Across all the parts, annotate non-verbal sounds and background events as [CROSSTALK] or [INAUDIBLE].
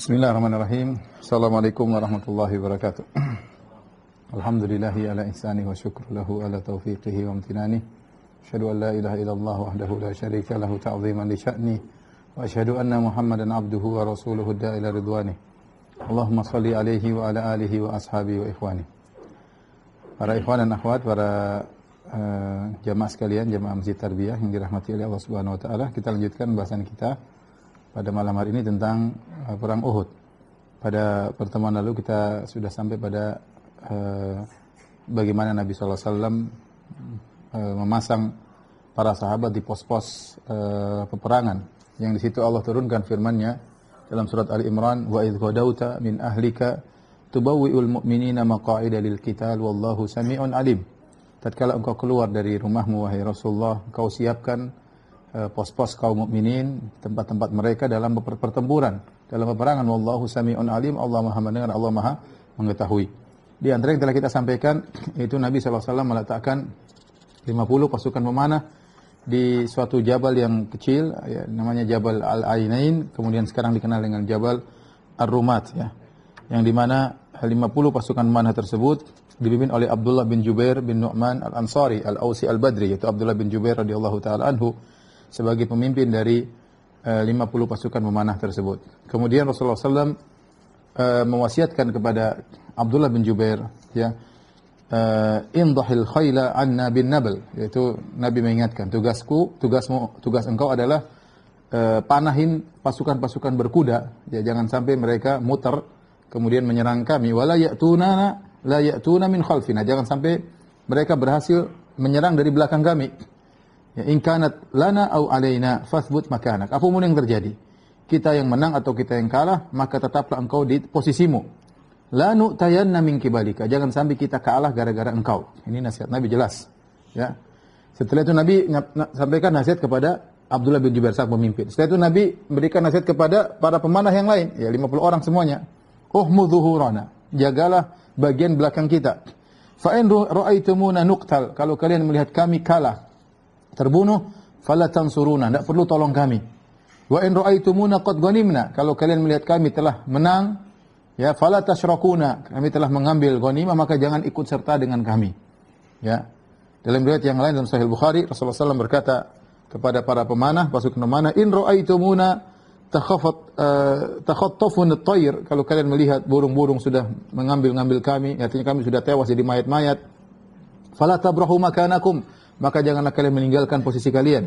بسم الله الرحمن الرحيم السلام عليكم ورحمة الله وبركاته الحمد لله على إحسانه وشكر له على توفيقه وامتنانه أشهد أن لا إله إلا الله وحده لا شريك له تعظيما لشأنه وأشهد أن محمدا عبده ورسوله الداء إلى رضوانه اللهم صل عليه وعلى آله وأصحابه وإخوانه Para ikhwan dan akhwat, para uh, jamaah sekalian, jamaah masjid tarbiyah yang dirahmati oleh Allah Subhanahu wa taala, kita lanjutkan bahasan kita pada malam hari ini tentang Eh, perang Uhud. Pada pertemuan lalu kita sudah sampai pada uh, bagaimana Nabi SAW uh, eh, memasang para sahabat di pos-pos uh, peperangan. Yang di situ Allah turunkan firman-Nya dalam surat Ali Imran, "Wa idh ghadawta min ahlika tubawwi'ul mu'minina maq'ida lil qital wallahu sami'un alim." Tatkala engkau keluar dari rumahmu wahai Rasulullah, engkau siapkan pos-pos kaum mukminin, tempat-tempat mereka dalam pertempuran. dalam peperangan wallahu samiun alim Allah Maha mendengar Allah Maha mengetahui di antara yang telah kita sampaikan [CLEARS THROAT] itu Nabi SAW meletakkan 50 pasukan memanah di suatu jabal yang kecil ya, namanya Jabal Al-Ainain kemudian sekarang dikenal dengan Jabal Ar-Rumat ya yang di mana 50 pasukan memanah tersebut dipimpin oleh Abdullah bin Jubair bin Nu'man Al-Ansari Al-Ausi Al-Badri yaitu Abdullah bin Jubair radhiyallahu taala anhu sebagai pemimpin dari Eh, uh, 50 pasukan memanah tersebut. Kemudian Rasulullah SAW uh, eh, mewasiatkan kepada Abdullah bin Jubair, ya, uh, eh, indahil khayla an Nabi Nabil, iaitu Nabi mengingatkan, tugasku, tugasmu, tugas engkau adalah uh, panahin pasukan-pasukan berkuda, ya, jangan sampai mereka muter, kemudian menyerang kami. Wala ya'tuna layak ya'tuna min khalfina. Jangan sampai mereka berhasil menyerang dari belakang kami. Ya, in kanat lana au alaina fasbut makanak. Apa pun yang terjadi. Kita yang menang atau kita yang kalah, maka tetaplah engkau di posisimu. La nu'tayanna min kibalika. Jangan sampai kita kalah gara-gara engkau. Ini nasihat Nabi jelas. Ya. Setelah itu Nabi sampaikan nasihat kepada Abdullah bin Jubair sebagai pemimpin. Setelah itu Nabi memberikan nasihat kepada para pemanah yang lain, ya 50 orang semuanya. Uhmu dhuhurana. Jagalah bagian belakang kita. Fa in ra'aitumuna nuqtal. Kalau kalian melihat kami kalah, terbunuh, fala tansuruna, tidak perlu tolong kami. Wa in ra'aitumuna qad ghanimna, kalau kalian melihat kami telah menang, ya fala tasyrakuna, kami telah mengambil ghanimah maka jangan ikut serta dengan kami. Ya. Dalam riwayat yang lain dalam Sahih Bukhari, Rasulullah SAW berkata kepada para pemanah, pasukan pemanah, in ra'aitumuna takhafat uh, takhattafun at kalau kalian melihat burung-burung sudah mengambil-ngambil kami artinya kami sudah tewas jadi mayat-mayat fala tabrahu makanakum maka janganlah kalian meninggalkan posisi kalian.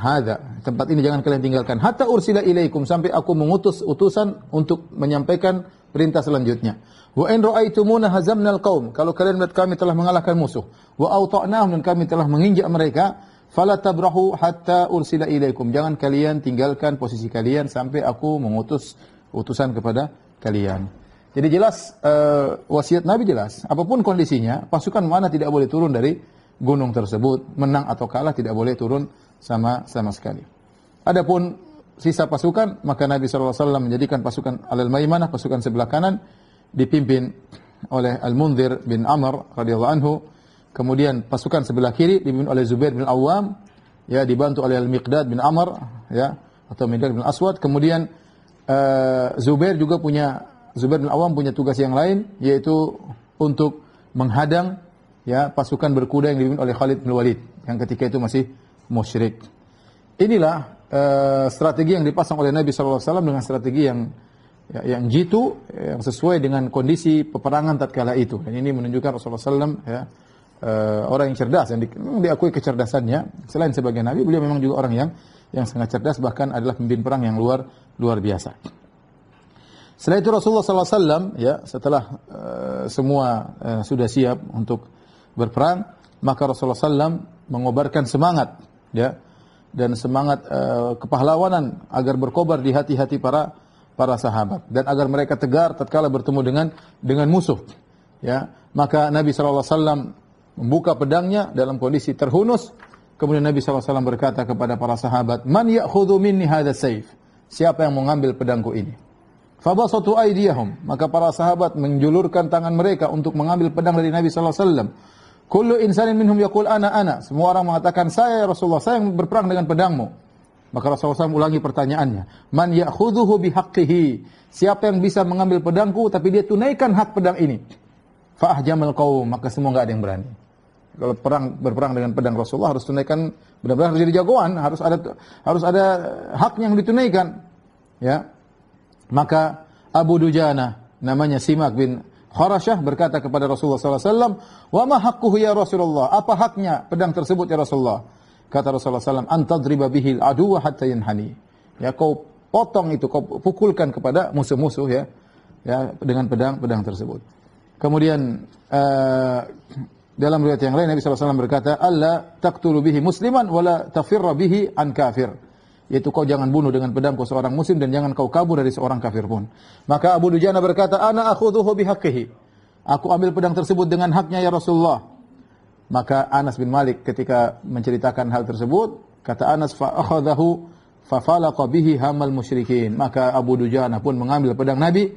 Hada, tempat ini jangan kalian tinggalkan. Hatta ursila ilaikum sampai aku mengutus utusan untuk menyampaikan perintah selanjutnya. Wa in ra'aitumuna hazamnal qaum. Kalau kalian melihat kami telah mengalahkan musuh, wa auta'nahum dan kami telah menginjak mereka, fala tabrahu hatta ursila ilaikum. Jangan kalian tinggalkan posisi kalian sampai aku mengutus utusan kepada kalian. Jadi jelas uh, wasiat Nabi jelas, apapun kondisinya, pasukan mana tidak boleh turun dari gunung tersebut, menang atau kalah tidak boleh turun sama sama sekali. Adapun sisa pasukan, maka Nabi SAW menjadikan pasukan Al Maimanah, pasukan sebelah kanan dipimpin oleh Al Munzir bin Amr radhiyallahu anhu. Kemudian pasukan sebelah kiri dipimpin oleh Zubair bin Awam, ya dibantu oleh Al Miqdad bin Amr, ya atau Miqdad bin Aswad. Kemudian uh, Zubair juga punya Zubair bin Awam punya tugas yang lain yaitu untuk menghadang ya pasukan berkuda yang dipimpin oleh Khalid bin Walid yang ketika itu masih musyrik. Inilah uh, strategi yang dipasang oleh Nabi sallallahu alaihi wasallam dengan strategi yang ya, yang jitu yang sesuai dengan kondisi peperangan tatkala itu. Dan ini menunjukkan Rasulullah sallallahu alaihi wasallam ya uh, orang yang cerdas yang di, diakui kecerdasannya selain sebagai nabi beliau memang juga orang yang yang sangat cerdas bahkan adalah pemimpin perang yang luar luar biasa. Setelah itu Rasulullah sallallahu alaihi wasallam ya setelah uh, semua uh, sudah siap untuk berperang, maka Rasulullah SAW mengobarkan semangat ya dan semangat eh, kepahlawanan agar berkobar di hati-hati para para sahabat dan agar mereka tegar tatkala bertemu dengan dengan musuh. Ya, maka Nabi SAW membuka pedangnya dalam kondisi terhunus. Kemudian Nabi SAW berkata kepada para sahabat, "Man ya'khudhu minni hadha saif?" Siapa yang mengambil pedangku ini? Fabasatu aydiyahum. Maka para sahabat menjulurkan tangan mereka untuk mengambil pedang dari Nabi SAW Kullu insanin minhum yaqul ana ana. Semua orang mengatakan saya ya Rasulullah, saya yang berperang dengan pedangmu. Maka Rasulullah SAW ulangi pertanyaannya. Man ya'khudhuhu bihaqqihi. Siapa yang bisa mengambil pedangku tapi dia tunaikan hak pedang ini? Fa'ahjamal qaum, maka semua enggak ada yang berani. Kalau perang berperang dengan pedang Rasulullah harus tunaikan benar-benar harus jadi jagoan, harus ada harus ada hak yang ditunaikan. Ya. Maka Abu Dujana namanya Simak bin Kharashah berkata kepada Rasulullah SAW, Wa ma hakuhu ya Rasulullah? Apa haknya pedang tersebut ya Rasulullah? Kata Rasulullah SAW, Antadriba bihil aduwa hatta yinhani. Ya kau potong itu, kau pukulkan kepada musuh-musuh ya. ya Dengan pedang-pedang tersebut. Kemudian uh, dalam riwayat yang lain Nabi SAW berkata, Allah taktulu bihi musliman wala tafirra bihi an kafir. yaitu kau jangan bunuh dengan pedangku seorang muslim dan jangan kau kabur dari seorang kafir pun. Maka Abu Dujana berkata, "Ana akhudhuhu bihaqqihi." Aku ambil pedang tersebut dengan haknya ya Rasulullah. Maka Anas bin Malik ketika menceritakan hal tersebut, kata Anas fa akhadhahu fa falaqa bihi hamal musyrikin. Maka Abu Dujana pun mengambil pedang Nabi,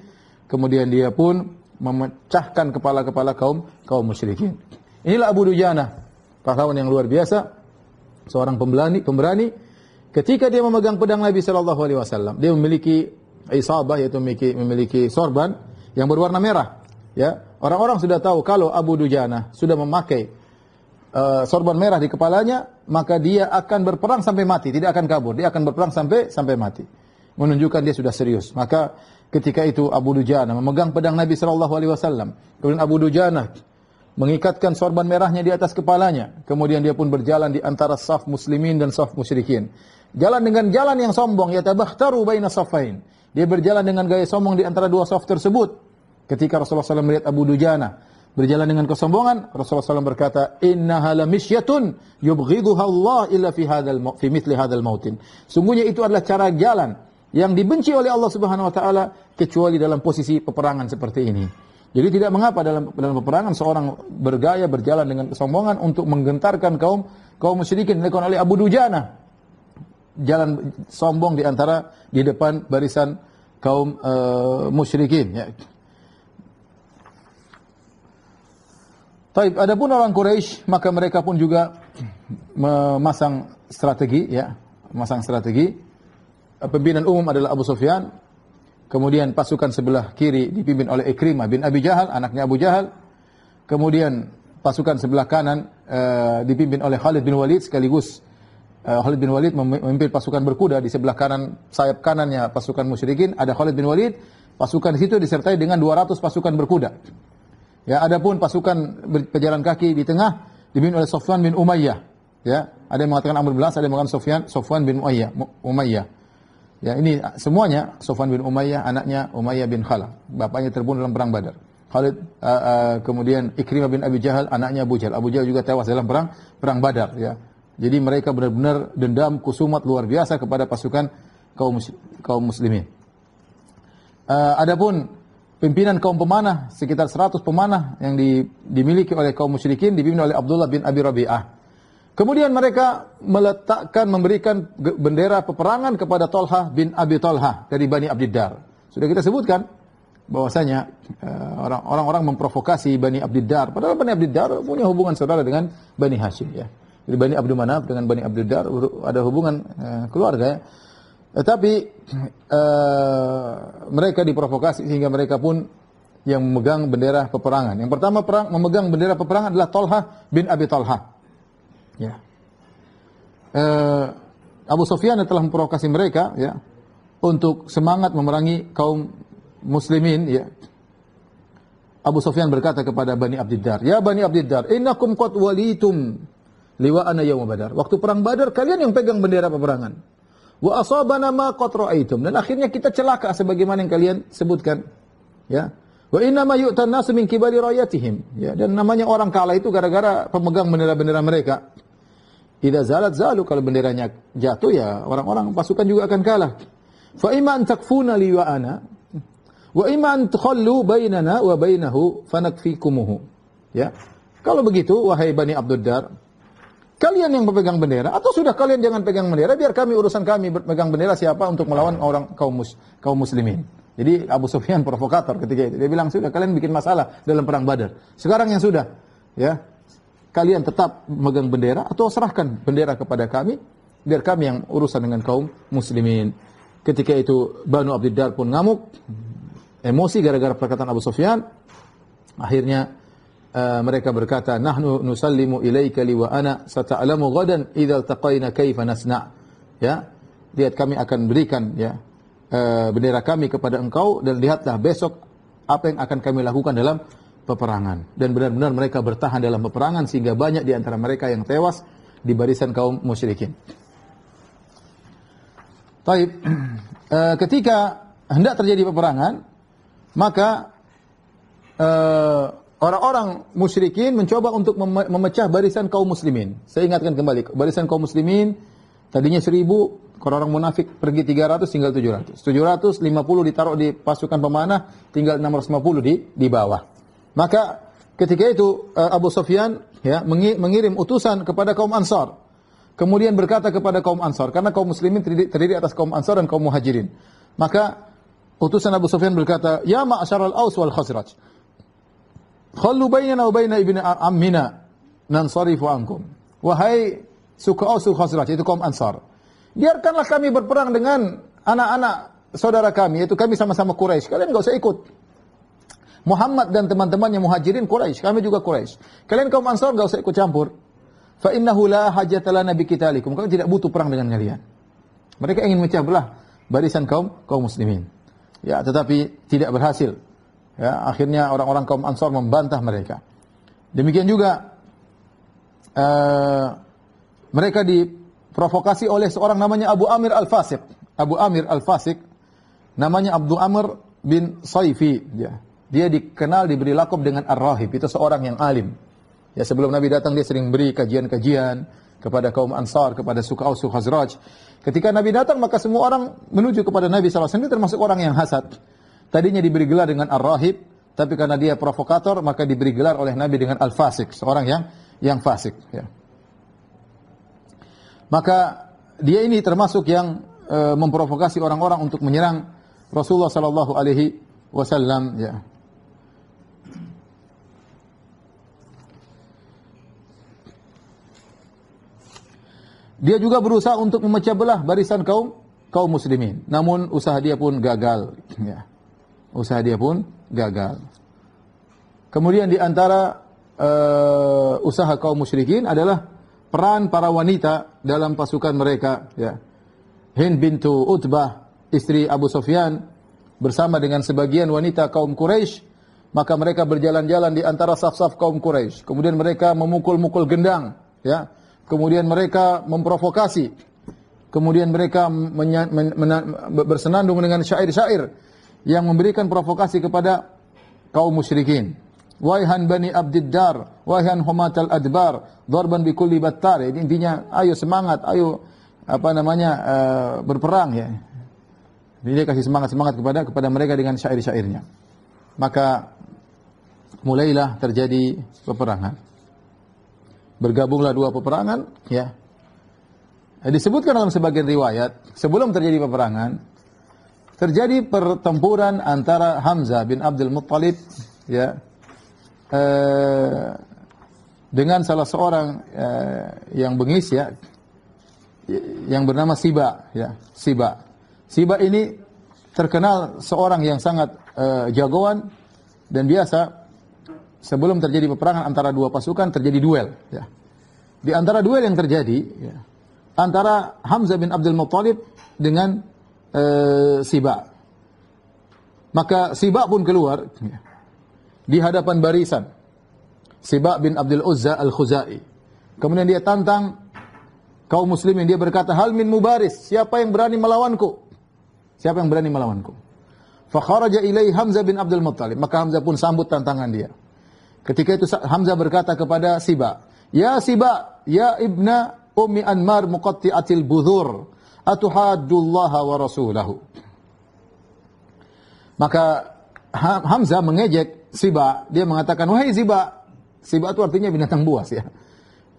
kemudian dia pun memecahkan kepala-kepala kaum kaum musyrikin. Inilah Abu Dujana, pahlawan yang luar biasa, seorang pemberani, pemberani Ketika dia memegang pedang Nabi Shallallahu Alaihi Wasallam, dia memiliki isabah yaitu memiliki, memiliki sorban yang berwarna merah. Ya, orang-orang sudah tahu kalau Abu Dujana sudah memakai uh, sorban merah di kepalanya, maka dia akan berperang sampai mati, tidak akan kabur, dia akan berperang sampai sampai mati. Menunjukkan dia sudah serius. Maka ketika itu Abu Dujana memegang pedang Nabi Shallallahu Alaihi Wasallam, kemudian Abu Dujana mengikatkan sorban merahnya di atas kepalanya. Kemudian dia pun berjalan di antara saf muslimin dan saf musyrikin. Jalan dengan jalan yang sombong, yatabahtaru baina safain. Dia berjalan dengan gaya sombong di antara dua saf tersebut. Ketika Rasulullah SAW melihat Abu Dujana berjalan dengan kesombongan, Rasulullah SAW berkata, Inna halamisyatun yubghiduha Allah illa fi, hadal, fi mithli hadal mautin. Sungguhnya itu adalah cara jalan yang dibenci oleh Allah Subhanahu wa taala kecuali dalam posisi peperangan seperti ini. Jadi tidak mengapa dalam dalam peperangan seorang bergaya berjalan dengan kesombongan untuk menggentarkan kaum kaum musyrikin dilakukan oleh Abu Dujana jalan sombong di antara di depan barisan kaum eh, musyrikin ya. Taib, adapun orang Quraisy maka mereka pun juga memasang strategi ya, memasang strategi. Pembinaan umum adalah Abu Sufyan, kemudian pasukan sebelah kiri dipimpin oleh Ikrimah bin Abi Jahal, anaknya Abu Jahal. Kemudian pasukan sebelah kanan eh, dipimpin oleh Khalid bin Walid sekaligus Eh, Khalid bin Walid memimpin pasukan berkuda di sebelah kanan sayap kanannya pasukan musyrikin ada Khalid bin Walid pasukan di situ disertai dengan 200 pasukan berkuda ya adapun pasukan pejalan kaki di tengah dipimpin oleh Sofwan bin Umayyah ya ada yang mengatakan Amr bin ada yang mengatakan Sofyan Sofwan bin Umayyah Umayyah ya ini semuanya Sofwan bin Umayyah anaknya Umayyah bin Khalaf bapaknya terbunuh dalam perang Badar Khalid uh, uh, kemudian Ikrimah bin Abi Jahal anaknya Abu Jahal. Abu Jahal juga tewas dalam perang perang Badar ya. Jadi mereka benar-benar dendam kusumat luar biasa kepada pasukan kaum kaum muslimin. Uh, adapun pimpinan kaum pemanah sekitar 100 pemanah yang di, dimiliki oleh kaum musyrikin dipimpin oleh Abdullah bin Abi Rabi'ah. Kemudian mereka meletakkan memberikan bendera peperangan kepada Tolha bin Abi Tolha dari Bani Abdiddar. Sudah kita sebutkan bahwasanya eh, orang-orang memprovokasi Bani Abdiddar. Padahal Bani Abdiddar punya hubungan saudara dengan Bani Hashim ya. Jadi Bani Abdul Manaf dengan Bani Abdul Dar ada hubungan eh, keluarga ya. Tetapi eh, mereka diprovokasi sehingga mereka pun yang memegang bendera peperangan. Yang pertama perang memegang bendera peperangan adalah Tolha bin Abi Tolha. Ya. Eh, Abu Sofyan telah memprovokasi mereka ya untuk semangat memerangi kaum muslimin ya. Abu Sofyan berkata kepada Bani Abdiddar, "Ya Bani Abdiddar, innakum qad walitum Liwa yaum badar. Waktu perang badar kalian yang pegang bendera peperangan. Wa asabana ma qad ra'aitum. Dan akhirnya kita celaka sebagaimana yang kalian sebutkan. Ya. Wa innama yu'tan nasu min kibari rayatihim. Ya, dan namanya orang kalah itu gara-gara pemegang bendera-bendera mereka. Idza zalat zalu kalau benderanya jatuh ya orang-orang pasukan juga akan kalah. Fa iman takfuna li wa ana wa imma an tukhallu bainana wa bainahu fanakfikumuhu. Ya. Kalau begitu wahai Bani Abdul Dar, Kalian yang memegang bendera atau sudah kalian jangan pegang bendera biar kami urusan kami pegang bendera siapa untuk melawan orang kaum mus, kaum muslimin. Jadi Abu Sufyan [LAUGHS] provokator ketika itu. Dia bilang sudah kalian bikin masalah dalam perang Badar. Sekarang yang sudah ya kalian tetap megang bendera atau serahkan bendera kepada kami biar kami yang urusan dengan kaum muslimin. Ketika itu Banu Abdiddar pun ngamuk, emosi gara-gara perkataan Abu Sufyan. Akhirnya Eh, mereka berkata nahnu nusallimu ilaika li wa ana sata'lamu ghadan idza taqaina kaifa nasna ya lihat kami akan berikan ya uh, bendera kami kepada engkau dan lihatlah besok apa yang akan kami lakukan dalam peperangan dan benar-benar mereka bertahan dalam peperangan sehingga banyak di antara mereka yang tewas di barisan kaum musyrikin Taib, uh, [CLEARS THROAT] ketika hendak terjadi peperangan, maka uh, orang-orang musyrikin mencoba untuk memecah barisan kaum muslimin. Saya ingatkan kembali, barisan kaum muslimin tadinya seribu, kalau orang munafik pergi 300 tinggal 700. 750 ditaruh di pasukan pemanah, tinggal 650 di di bawah. Maka ketika itu eh, Abu Sufyan ya mengirim utusan kepada kaum Ansar. Kemudian berkata kepada kaum Ansar karena kaum muslimin terdiri, terdiri atas kaum Ansar dan kaum Muhajirin. Maka utusan Abu Sufyan berkata, "Ya ma'syaral Aus wal Khazraj, Khallu bainana wa baina ibni ammina nansarifu ankum. Wahai suku oh, Aus Khazraj itu kaum Ansar. Biarkanlah kami berperang dengan anak-anak saudara kami yaitu kami sama-sama Quraisy. Kalian enggak usah ikut. Muhammad dan teman-temannya Muhajirin Quraisy, kami juga Quraisy. Kalian kaum Ansar enggak usah ikut campur. Fa innahu la hajata lana bi qitalikum. Kalian tidak butuh perang dengan kalian. Mereka ingin mecah belah barisan kaum kaum muslimin. Ya, tetapi tidak berhasil. Ya, akhirnya orang-orang kaum Ansor membantah mereka. Demikian juga uh, mereka diprovokasi oleh seorang namanya Abu Amir Al-Fasik. Abu Amir Al-Fasik namanya Abdul Amr bin Saifi ya. Dia dikenal diberi lakop dengan Ar-Rahib, itu seorang yang alim. Ya sebelum Nabi datang dia sering beri kajian-kajian kepada kaum Ansar, kepada suku Aus, Khazraj. Ketika Nabi datang maka semua orang menuju kepada Nabi SAW termasuk orang yang hasad. Tadinya diberi gelar dengan Ar-Rahib, tapi karena dia provokator maka diberi gelar oleh Nabi dengan Al-Fasik, seorang yang yang fasik, ya. Maka dia ini termasuk yang e, memprovokasi orang-orang untuk menyerang Rasulullah sallallahu alaihi wasallam, ya. Dia juga berusaha untuk memecah belah barisan kaum kaum muslimin. Namun usaha dia pun gagal. Ya usaha dia pun gagal. Kemudian di antara uh, usaha kaum musyrikin adalah peran para wanita dalam pasukan mereka ya. Hind bintu Utbah, istri Abu Sofyan, bersama dengan sebagian wanita kaum Quraisy maka mereka berjalan-jalan di antara saf-saf kaum Quraisy. Kemudian mereka memukul-mukul gendang, ya. Kemudian mereka memprovokasi. Kemudian mereka bersenandung dengan syair-syair yang memberikan provokasi kepada kaum musyrikin. Waihan bani Abdiddar, waihan humatal adbar, dharban bikulli battar. Ini intinya ayo semangat, ayo apa namanya uh, berperang ya. Jadi dia kasih semangat-semangat kepada kepada mereka dengan syair-syairnya. Maka mulailah terjadi peperangan. Bergabunglah dua peperangan, ya. Eh, disebutkan dalam sebagian riwayat, sebelum terjadi peperangan, terjadi pertempuran antara Hamzah bin Abdul Muttalib ya eh, dengan salah seorang eh, yang bengis ya yang bernama Siba ya Siba Siba ini terkenal seorang yang sangat eh, jagoan dan biasa sebelum terjadi peperangan antara dua pasukan terjadi duel ya di antara duel yang terjadi ya, antara Hamzah bin Abdul Muttalib dengan eh, Siba. Maka Siba pun keluar di hadapan barisan. Siba bin Abdul Uzza Al-Khuzai. Kemudian dia tantang kaum muslimin. Dia berkata, Hal min mubaris, siapa yang berani melawanku? Siapa yang berani melawanku? Fakharaja ilai Hamzah bin Abdul Muttalib. Maka Hamzah pun sambut tantangan dia. Ketika itu Hamzah berkata kepada Siba, Ya Siba, Ya Ibna Umi Anmar Atil budhur atuhaddullaha wa rasulahu. Maka Hamzah mengejek Siba. Dia mengatakan, wahai Siba. Siba itu artinya binatang buas ya.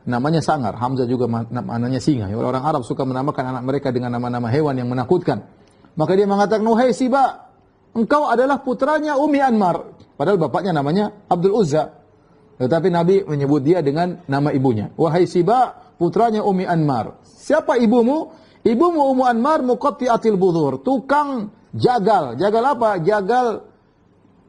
Namanya sangar. Hamzah juga namanya singa. Ya, orang Arab suka menamakan anak mereka dengan nama-nama hewan yang menakutkan. Maka dia mengatakan, wahai Siba. Engkau adalah putranya Umi Anmar. Padahal bapaknya namanya Abdul Uzza. Tetapi Nabi menyebut dia dengan nama ibunya. Wahai Siba, putranya Umi Anmar. Siapa ibumu? Ibumu Ummu Anmar muqatti'atil budur, tukang jagal. Jagal apa? Jagal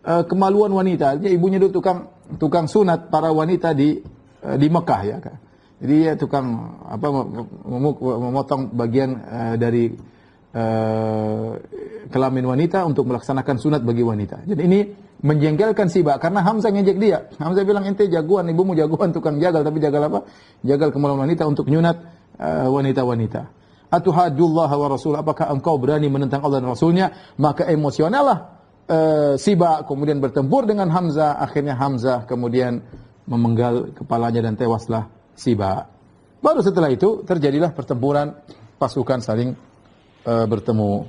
uh, kemaluan wanita. ibu ibunya itu tukang tukang sunat para wanita di uh, di Mekah ya, Kak. Jadi ya, tukang apa memotong bagian uh, dari uh, kelamin wanita untuk melaksanakan sunat bagi wanita. Jadi ini menjengkelkan Siba karena Hamzah ngejek dia. Hamzah bilang ente jagoan, ibumu jagoan tukang jagal tapi jagal apa? Jagal kemaluan wanita untuk nyunat wanita-wanita. Uh, wanita -wanita atuhadullah wa rasul apakah engkau berani menentang Allah dan rasulnya maka emosionallah e, eh, Siba kemudian bertempur dengan Hamzah akhirnya Hamzah kemudian memenggal kepalanya dan tewaslah Siba baru setelah itu terjadilah pertempuran pasukan saling e, bertemu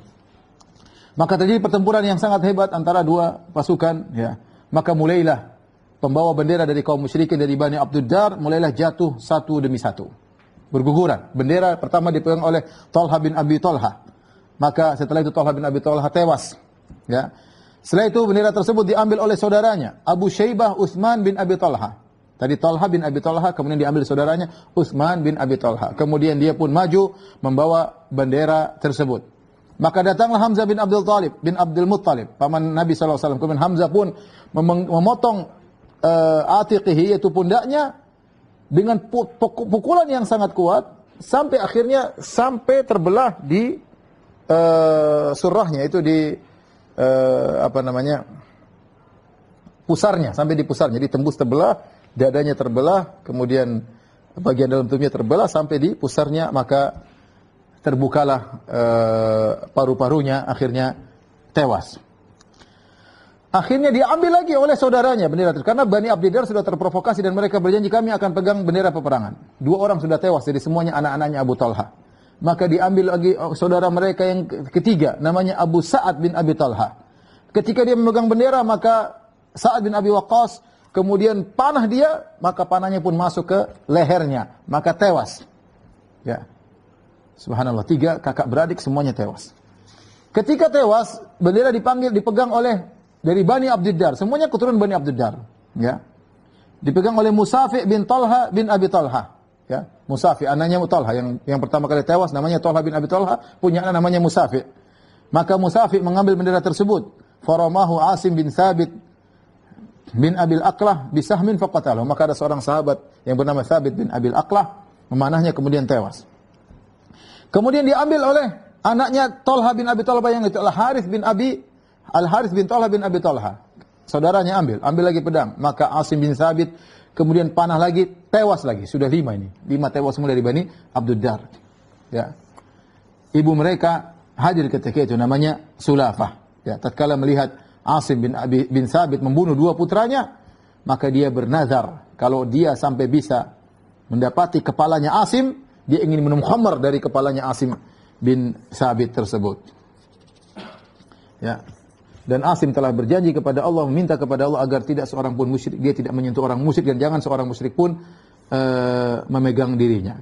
maka terjadi pertempuran yang sangat hebat antara dua pasukan ya maka mulailah pembawa bendera dari kaum musyrikin dari Bani Abdul Dar mulailah jatuh satu demi satu berguguran. Bendera pertama dipegang oleh Tolha bin Abi Tolha Maka setelah itu Tolha bin Abi Tolha tewas. Ya. Setelah itu bendera tersebut diambil oleh saudaranya Abu Syaibah Utsman bin Abi Tolha Tadi Tolha bin Abi Tolha kemudian diambil saudaranya Utsman bin Abi Tolha Kemudian dia pun maju membawa bendera tersebut. Maka datanglah Hamzah bin Abdul Talib bin Abdul Muttalib, paman Nabi SAW. Kemudian Hamzah pun memotong uh, atiqihi yaitu pundaknya dengan pukulan yang sangat kuat sampai akhirnya sampai terbelah di uh, surahnya itu di uh, apa namanya pusarnya sampai di pusarnya ditembus terbelah dadanya terbelah kemudian bagian dalam tubuhnya terbelah sampai di pusarnya maka terbukalah uh, paru-parunya akhirnya tewas Akhirnya diambil lagi oleh saudaranya bendera itu Karena Bani Abdidar sudah terprovokasi dan mereka berjanji kami akan pegang bendera peperangan. Dua orang sudah tewas, jadi semuanya anak-anaknya Abu Talha. Maka diambil lagi eh, saudara mereka yang ketiga, namanya Abu Sa'ad bin Abi Talha. Ketika dia memegang bendera, maka Sa'ad bin Abi Waqqas kemudian panah dia, maka panahnya pun masuk ke lehernya, maka tewas. Ya. Subhanallah, tiga kakak beradik semuanya tewas. Ketika tewas, bendera dipanggil dipegang oleh dari Bani Abdiddar. Semuanya keturunan Bani Abdiddar. Ya. Dipegang oleh Musafi bin Talha bin Abi Talha. Ya. Musafi, anaknya Talha. Yang, yang pertama kali tewas namanya Talha bin Abi Talha. Punya anak namanya Musafi. Maka Musafi mengambil bendera tersebut. Faramahu Asim bin Sabit bin Abil Aqlah bisahmin faqatalahu. Maka ada seorang sahabat yang bernama Sabit bin Abil Aklah. memanahnya kemudian tewas. Kemudian diambil oleh anaknya Talha bin Abi Talha yang itu adalah Harith bin Abi Al Harith bin Talha bin Abi Talha. Saudaranya ambil, ambil lagi pedang. Maka Asim bin Sabit kemudian panah lagi, tewas lagi. Sudah lima ini. Lima tewas semua dari Bani Abdul Dar. Ya. Ibu mereka hadir ketika itu namanya Sulafah. Ya, tatkala melihat Asim bin Abi bin Sabit membunuh dua putranya, maka dia bernazar kalau dia sampai bisa mendapati kepalanya Asim, dia ingin minum khamar dari kepalanya Asim bin Sabit tersebut. Ya, dan Asim telah berjanji kepada Allah meminta kepada Allah agar tidak seorang pun musyrik dia tidak menyentuh orang musyrik dan jangan seorang musyrik pun uh, memegang dirinya.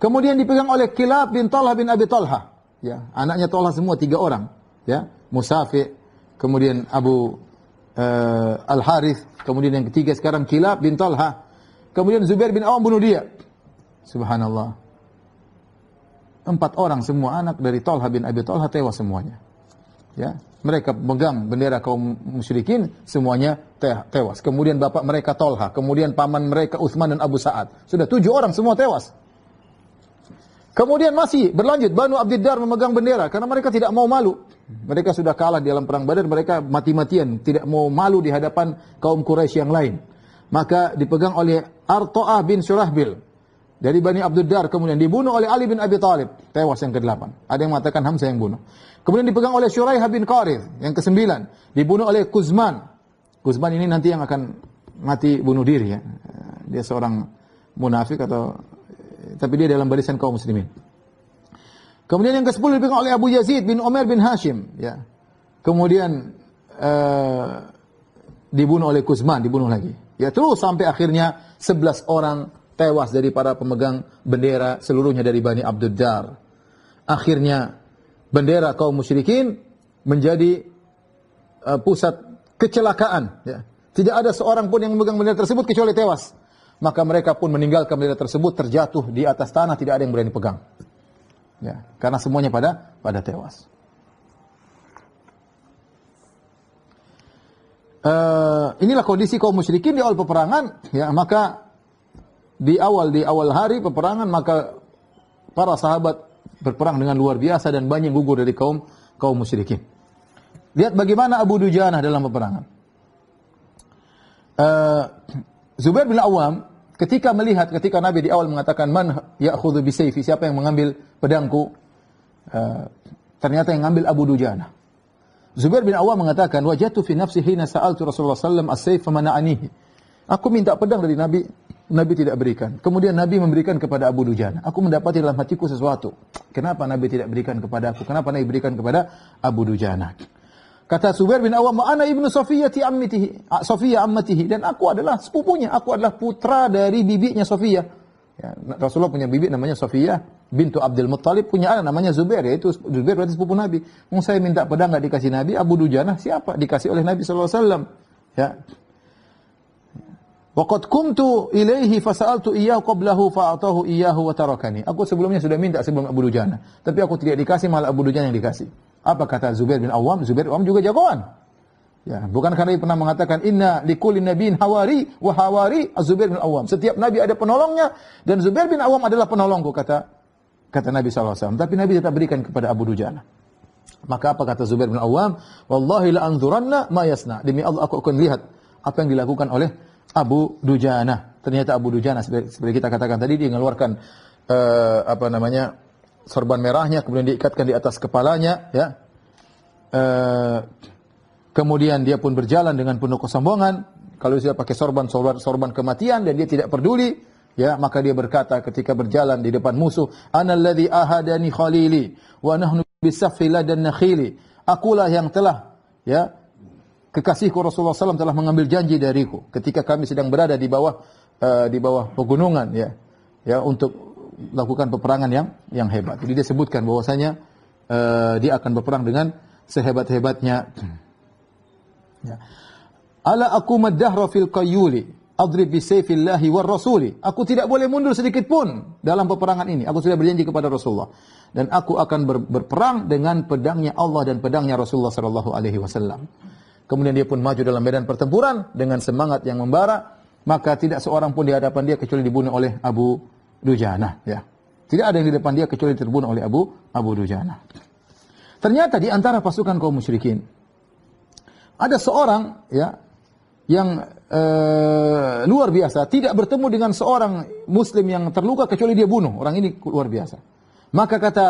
Kemudian dipegang oleh Kilab bin Talha bin Abi Talha, ya, anaknya Talha semua tiga orang, ya, Musafi, kemudian Abu uh, eh, Al Harith, kemudian yang ketiga sekarang Kilab bin Talha, kemudian Zubair bin Awam bunuh dia. Subhanallah. Empat orang semua anak dari Talha bin Abi Talha tewas semuanya. Ya, mereka pemegang bendera kaum musyrikin semuanya te tewas. Kemudian bapak mereka Tolha, kemudian paman mereka Uthman dan Abu Sa'ad. Sudah tujuh orang semua tewas. Kemudian masih berlanjut Banu Abdiddar memegang bendera karena mereka tidak mau malu. Mereka sudah kalah di dalam perang Badar, mereka mati-matian tidak mau malu di hadapan kaum Quraisy yang lain. Maka dipegang oleh Artoah bin Surahbil. Dari Bani Abdul Dar kemudian dibunuh oleh Ali bin Abi Thalib, tewas yang ke-8. Ada yang mengatakan Hamzah yang bunuh. Kemudian dipegang oleh Syuraiha bin Qarith yang ke-9, dibunuh oleh Kuzman. Kuzman ini nanti yang akan mati bunuh diri ya. Dia seorang munafik atau tapi dia dalam barisan kaum muslimin. Kemudian yang ke-10 dipegang oleh Abu Yazid bin Umar bin Hashim ya. Kemudian uh, dibunuh oleh Kuzman, dibunuh lagi. Ya terus sampai akhirnya 11 orang tewas dari para pemegang bendera seluruhnya dari Bani Abduddar. Akhirnya bendera kaum musyrikin menjadi uh, pusat kecelakaan. Ya. Tidak ada seorang pun yang memegang bendera tersebut kecuali tewas. Maka mereka pun meninggalkan bendera tersebut terjatuh di atas tanah tidak ada yang berani pegang. Ya, karena semuanya pada pada tewas. Uh, inilah kondisi kaum musyrikin di awal peperangan ya maka di awal di awal hari peperangan maka para sahabat berperang dengan luar biasa dan banyak gugur dari kaum kaum musyrikin. Lihat bagaimana Abu Dujanah dalam peperangan. Uh, Zubair bin Awam ketika melihat ketika Nabi di awal mengatakan man ya'khudhu bi siapa yang mengambil pedangku uh, ternyata yang mengambil Abu Dujanah. Zubair bin Awam mengatakan wajatu fi nafsi hina sa'altu Rasulullah sallam as mana anih Aku minta pedang dari Nabi, Nabi tidak berikan. Kemudian Nabi memberikan kepada Abu Dujana. Aku mendapati dalam hatiku sesuatu. Kenapa Nabi tidak berikan kepada aku? Kenapa Nabi berikan kepada Abu Dujana? Kata Subair bin Awam, "Ana ibnu Safiyati ammatihi, Safiyah ammatihi dan aku adalah sepupunya, aku adalah putra dari bibinya Safiyah." Ya, Rasulullah punya bibi namanya Safiyah bintu Abdul Muttalib punya anak namanya Zubair yaitu Zubair berarti sepupu Nabi. Mau saya minta pedang nggak dikasih Nabi, Abu Dujana siapa? Dikasih oleh Nabi sallallahu alaihi wasallam. Ya. Waqad kumtu ilaihi fasaltu iyyahu qablahu fa'atahu iyyahu wa tarakani. Aku sebelumnya sudah minta sebelum Abu Dujana, tapi aku tidak dikasih malah Abu Dujana yang dikasih. Apa kata Zubair bin Awam? Zubair bin Awam juga jagoan. Ya, bukan karena dia pernah mengatakan inna likulli nabiyyin hawari wa hawari zubair bin Awam. Setiap nabi ada penolongnya dan Zubair bin Awam adalah penolongku kata kata Nabi SAW. Tapi Nabi tetap berikan kepada Abu Dujana. Maka apa kata Zubair bin Awam? Wallahi la anzuranna ma yasna. Demi Allah aku akan lihat apa yang dilakukan oleh Abu Dujana. Ternyata Abu Dujana seperti kita katakan tadi dia mengeluarkan uh, apa namanya sorban merahnya kemudian diikatkan di atas kepalanya ya. Uh, kemudian dia pun berjalan dengan penuh kesombongan. Kalau dia pakai sorban sorban sorban kematian dan dia tidak peduli ya maka dia berkata ketika berjalan di depan musuh analladzi ahadani khalili wa nahnu bisafila dan nakhili akulah yang telah ya kekasihku Rasulullah SAW telah mengambil janji dariku ketika kami sedang berada di bawah uh, di bawah pegunungan ya ya untuk lakukan peperangan yang yang hebat. Jadi dia sebutkan bahwasanya uh, dia akan berperang dengan sehebat-hebatnya. [CLEARS THROAT] Ya. Ala aku madahra fil qayyuli adrib bi war rasuli. Aku tidak boleh mundur sedikit pun dalam peperangan ini. Aku sudah berjanji kepada Rasulullah dan aku akan ber berperang dengan pedangnya Allah dan pedangnya Rasulullah sallallahu alaihi wasallam. kemudian dia pun maju dalam medan pertempuran dengan semangat yang membara, maka tidak seorang pun di hadapan dia kecuali dibunuh oleh Abu Dujana, ya. Tidak ada yang di depan dia kecuali terbunuh oleh Abu Abu Dujana. Ternyata di antara pasukan kaum musyrikin ada seorang ya yang e, luar biasa tidak bertemu dengan seorang muslim yang terluka kecuali dia bunuh orang ini luar biasa maka kata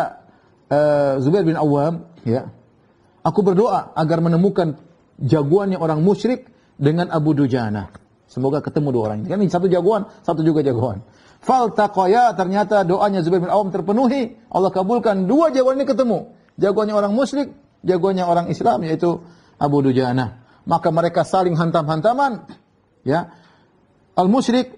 e, Zubair bin Awam ya aku berdoa agar menemukan jagoannya orang musyrik dengan Abu Dujana. Semoga ketemu dua orang. ini. Kan satu jagoan, satu juga jagoan. Faltaqaya ternyata doanya Zubair bin Awam terpenuhi. Allah kabulkan dua jagoan ini ketemu. Jagoannya orang musyrik, jagoannya orang Islam yaitu Abu Dujana. Maka mereka saling hantam-hantaman. Ya. Al musyrik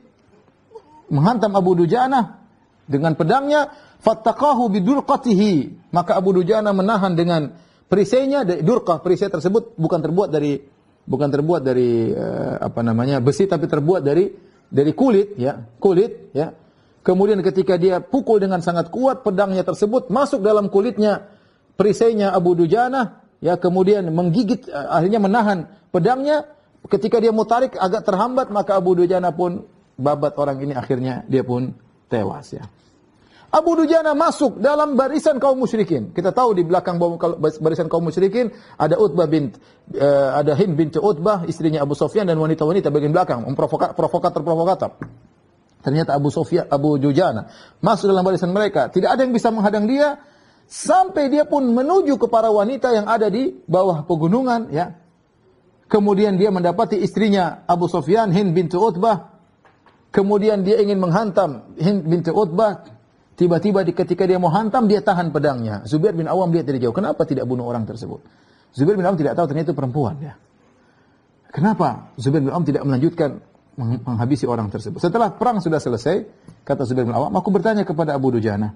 menghantam Abu Dujana dengan pedangnya, fattaqahu bidurqatihi. Maka Abu Dujana menahan dengan perisainya durqah perisai tersebut bukan terbuat dari bukan terbuat dari uh, apa namanya besi tapi terbuat dari dari kulit ya kulit ya kemudian ketika dia pukul dengan sangat kuat pedangnya tersebut masuk dalam kulitnya perisainya Abu Dujana ya kemudian menggigit uh, akhirnya menahan pedangnya ketika dia mau tarik agak terhambat maka Abu Dujana pun babat orang ini akhirnya dia pun tewas ya Abu Dujana masuk dalam barisan kaum musyrikin. Kita tahu di belakang barisan kaum musyrikin ada Utbah bin uh, eh, ada Hind bin Utbah, istrinya Abu Sofyan dan wanita-wanita bagian belakang, memprovokat, provokator. Ternyata Abu Sofyan Abu Dujana masuk dalam barisan mereka. Tidak ada yang bisa menghadang dia sampai dia pun menuju ke para wanita yang ada di bawah pegunungan ya. Kemudian dia mendapati istrinya Abu Sofyan Hind bin Utbah. Kemudian dia ingin menghantam Hind bin Utbah Tiba-tiba ketika dia mau hantam, dia tahan pedangnya. Zubair bin Awam lihat dari jauh. Kenapa tidak bunuh orang tersebut? Zubair bin Awam tidak tahu ternyata itu perempuan ya. Kenapa Zubair bin Awam tidak melanjutkan menghabisi orang tersebut? Setelah perang sudah selesai, kata Zubair bin Awam, aku bertanya kepada Abu Dujana.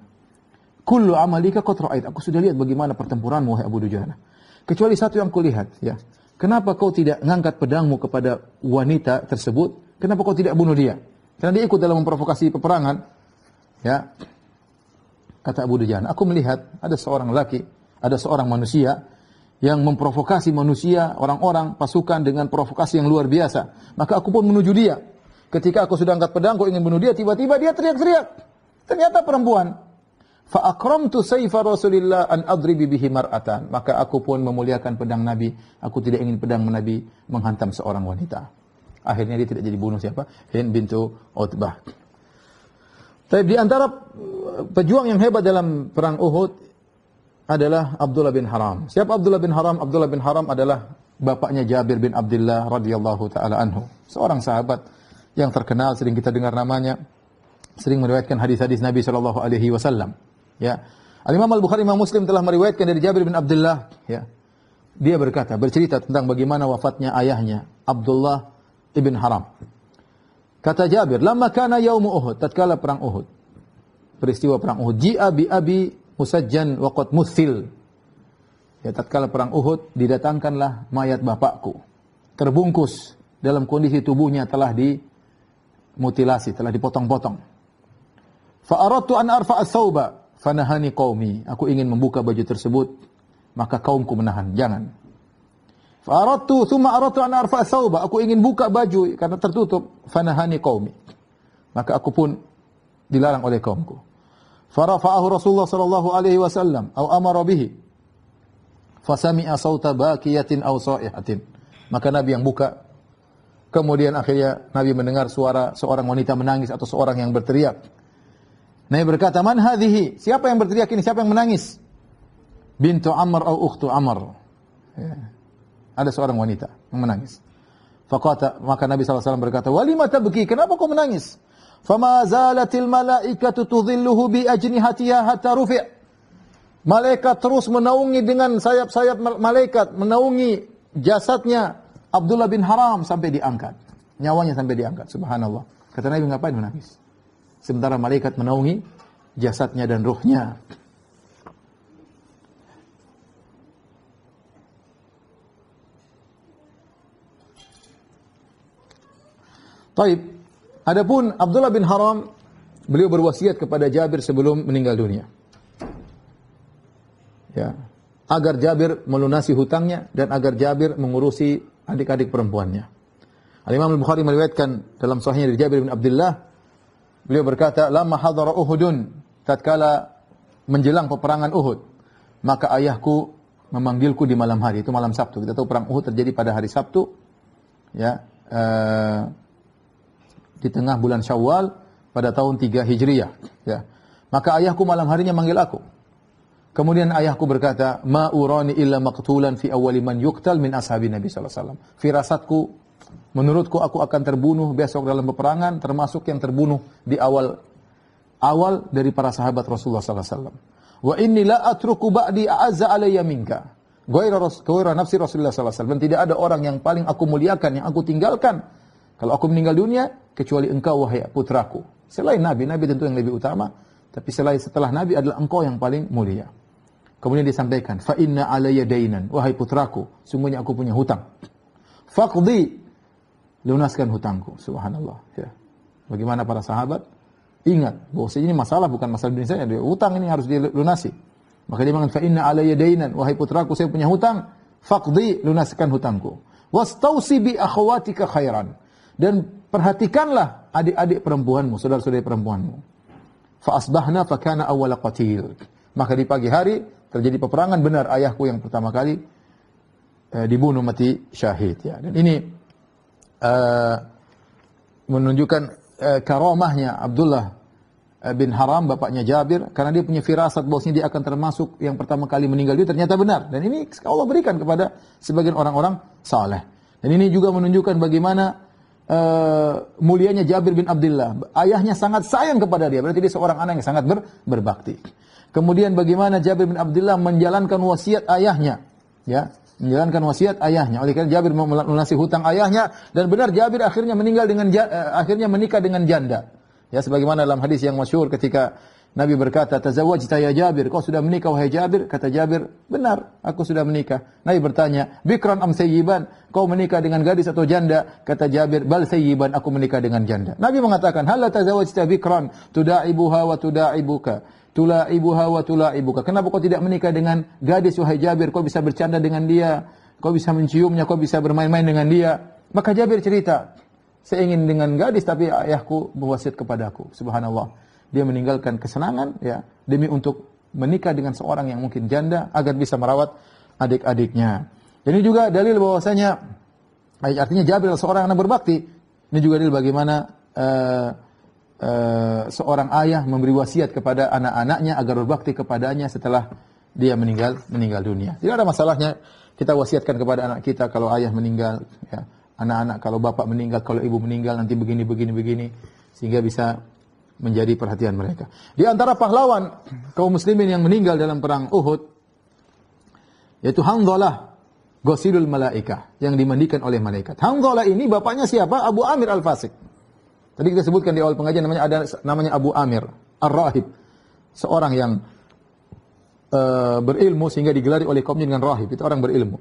Kullu amalika qad Aku sudah lihat bagaimana pertempuranmu wahai Abu Dujana. Kecuali satu yang kulihat ya. Kenapa kau tidak mengangkat pedangmu kepada wanita tersebut? Kenapa kau tidak bunuh dia? Karena dia ikut dalam memprovokasi peperangan. Ya, Kata Abu Dujan, aku melihat ada seorang laki, ada seorang manusia yang memprovokasi manusia, orang-orang, pasukan dengan provokasi yang luar biasa. Maka aku pun menuju dia. Ketika aku sudah angkat pedang, aku ingin bunuh dia, tiba-tiba dia teriak-teriak. Ternyata perempuan. Faakrom tu sayfa Rasulillah an adribi bihi mar'atan. Maka aku pun memuliakan pedang Nabi. Aku tidak ingin pedang Nabi menghantam seorang wanita. Akhirnya dia tidak jadi bunuh siapa? Hind bintu Utbah. Tapi di antara eh, pejuang yang hebat dalam perang Uhud adalah Abdullah bin Haram. Siapa Abdullah bin Haram? Abdullah bin Haram adalah bapaknya Jabir bin Abdullah radhiyallahu taala anhu. Seorang sahabat yang terkenal sering kita dengar namanya, sering meriwayatkan hadis-hadis Nabi sallallahu alaihi wasallam. Ya. Al Imam Al Bukhari Imam Muslim telah meriwayatkan dari Jabir bin Abdullah, ya. Dia berkata, bercerita tentang bagaimana wafatnya ayahnya, Abdullah ibn Haram. Kata Jabir, lama kana yaumu Uhud, tatkala perang Uhud. Peristiwa perang Uhud, ji'a bi abi musajjan wa qad Ya tatkala perang Uhud didatangkanlah mayat bapakku terbungkus dalam kondisi tubuhnya telah dimutilasi, telah dipotong-potong. Fa aradtu an arfa'a sauba, fanahani qaumi. Aku ingin membuka baju tersebut, maka kaumku menahan, jangan. Faratu thumma aratu an arfa sauba. Aku ingin buka baju karena tertutup. Fanahani qaumi. Maka aku pun dilarang oleh kaumku. Farafa'ahu Rasulullah sallallahu alaihi wasallam au amara bihi. Fasami'a sauta baqiyatin aw sa'ihatin. Maka Nabi yang buka. Kemudian akhirnya Nabi mendengar suara seorang wanita menangis atau seorang yang berteriak. Nabi berkata, "Man hadhihi?" Siapa yang berteriak ini? Siapa yang menangis? Bintu Amr atau ukhtu Amr? Ya ada seorang wanita yang menangis. Faqata maka Nabi SAW berkata, "Walima tabki? Kenapa kau menangis?" Fama zalatil malaikatu tudhilluhu bi ajnihatiha hatta rufi'. Malaikat terus menaungi dengan sayap-sayap malaikat, menaungi jasadnya Abdullah bin Haram sampai diangkat. Nyawanya sampai diangkat, subhanallah. Kata Nabi, ngapain menangis? Sementara malaikat menaungi jasadnya dan ruhnya. Taib. Adapun Abdullah bin Haram, beliau berwasiat kepada Jabir sebelum meninggal dunia. Ya, agar Jabir melunasi hutangnya dan agar Jabir mengurusi adik-adik perempuannya. Al-Imam Al-Bukhari meriwayatkan dalam sahihnya dari Jabir bin Abdullah, beliau berkata, "Lama hadara Uhudun," tatkala menjelang peperangan Uhud, maka ayahku memanggilku di malam hari, itu malam Sabtu. Kita tahu perang Uhud terjadi pada hari Sabtu. Ya, eh, di tengah bulan Syawal pada tahun 3 Hijriah. Ya. Maka ayahku malam harinya manggil aku. Kemudian ayahku berkata, "Ma urani illa maqtulan fi awwali man yuqtal min ashabi Nabi sallallahu alaihi wasallam." Firasatku menurutku aku akan terbunuh besok dalam peperangan termasuk yang terbunuh di awal awal dari para sahabat Rasulullah sallallahu alaihi wasallam. Wa inni la atruku ba'di a'azza alayya minka. Ghaira nafsi Rasulullah sallallahu alaihi wasallam. Tidak ada orang yang paling aku muliakan yang aku tinggalkan kalau aku meninggal dunia, kecuali engkau wahai putraku. Selain Nabi, Nabi tentu yang lebih utama, tapi selain setelah Nabi adalah engkau yang paling mulia. Kemudian disampaikan, fa inna alayya dainan, wahai putraku, sungguhnya aku punya hutang. Faqdi, lunaskan hutangku. Subhanallah, ya. Bagaimana para sahabat? Ingat bahwa ini masalah bukan masalah dunia saya, hutang ini harus dilunasi. Maka dia mengatakan, fa inna alayya dainan, wahai putraku, saya punya hutang. Faqdi, lunaskan hutangku. Wastausi bi akhwatika khairan dan perhatikanlah adik-adik perempuanmu, saudara-saudari perempuanmu. Faasbahna fakana fa qatil. Maka di pagi hari terjadi peperangan benar ayahku yang pertama kali eh, dibunuh mati syahid ya. Dan ini eh, menunjukkan eh, Abdullah eh, bin Haram bapaknya Jabir karena dia punya firasat bahwasanya dia akan termasuk yang pertama kali meninggal dia ternyata benar dan ini Allah berikan kepada sebagian orang-orang saleh. Dan ini juga menunjukkan bagaimana uh, mulianya Jabir bin Abdullah. Ayahnya sangat sayang kepada dia. Berarti dia seorang anak yang sangat ber, berbakti. Kemudian bagaimana Jabir bin Abdullah menjalankan wasiat ayahnya, ya, menjalankan wasiat ayahnya. Oleh karena Jabir melunasi hutang ayahnya dan benar Jabir akhirnya meninggal dengan uh, akhirnya menikah dengan janda. Ya, sebagaimana dalam hadis yang masyhur ketika Nabi berkata, "Tazawwajta ya Jabir, kau sudah menikah wahai Jabir?" Kata Jabir, "Benar, aku sudah menikah." Nabi bertanya, "Bikran am sayyiban? Kau menikah dengan gadis atau janda?" Kata Jabir, "Bal sayyiban, aku menikah dengan janda." Nabi mengatakan, "Hal tazawwajta bikran tuda'ibuha wa tuda'ibuka?" Tula'ibuha wa tula'ibuka. Kenapa kau tidak menikah dengan gadis wahai Jabir? Kau bisa bercanda dengan dia, kau bisa menciumnya, kau bisa bermain-main dengan dia. Maka Jabir cerita, "Saya ingin dengan gadis tapi ayahku berwasiat kepadaku." Subhanallah dia meninggalkan kesenangan ya demi untuk menikah dengan seorang yang mungkin janda agar bisa merawat adik-adiknya. Ini juga dalil bahwasanya artinya Jabir adalah seorang anak berbakti. Ini juga dalil bagaimana uh, uh, seorang ayah memberi wasiat kepada anak-anaknya agar berbakti kepadanya setelah dia meninggal meninggal dunia. Tidak ada masalahnya kita wasiatkan kepada anak kita kalau ayah meninggal ya anak-anak kalau bapak meninggal, kalau ibu meninggal nanti begini begini begini sehingga bisa menjadi perhatian mereka. Di antara pahlawan kaum muslimin yang meninggal dalam perang Uhud yaitu Hamzalah Ghasilul Malaika yang dimandikan oleh malaikat. Hamzalah ini bapaknya siapa? Abu Amir Al-Fasik. Tadi kita sebutkan di awal pengajian namanya ada namanya Abu Amir Ar-Rahib. Seorang yang uh, berilmu sehingga digelari oleh kaumnya dengan rahib. Itu orang berilmu.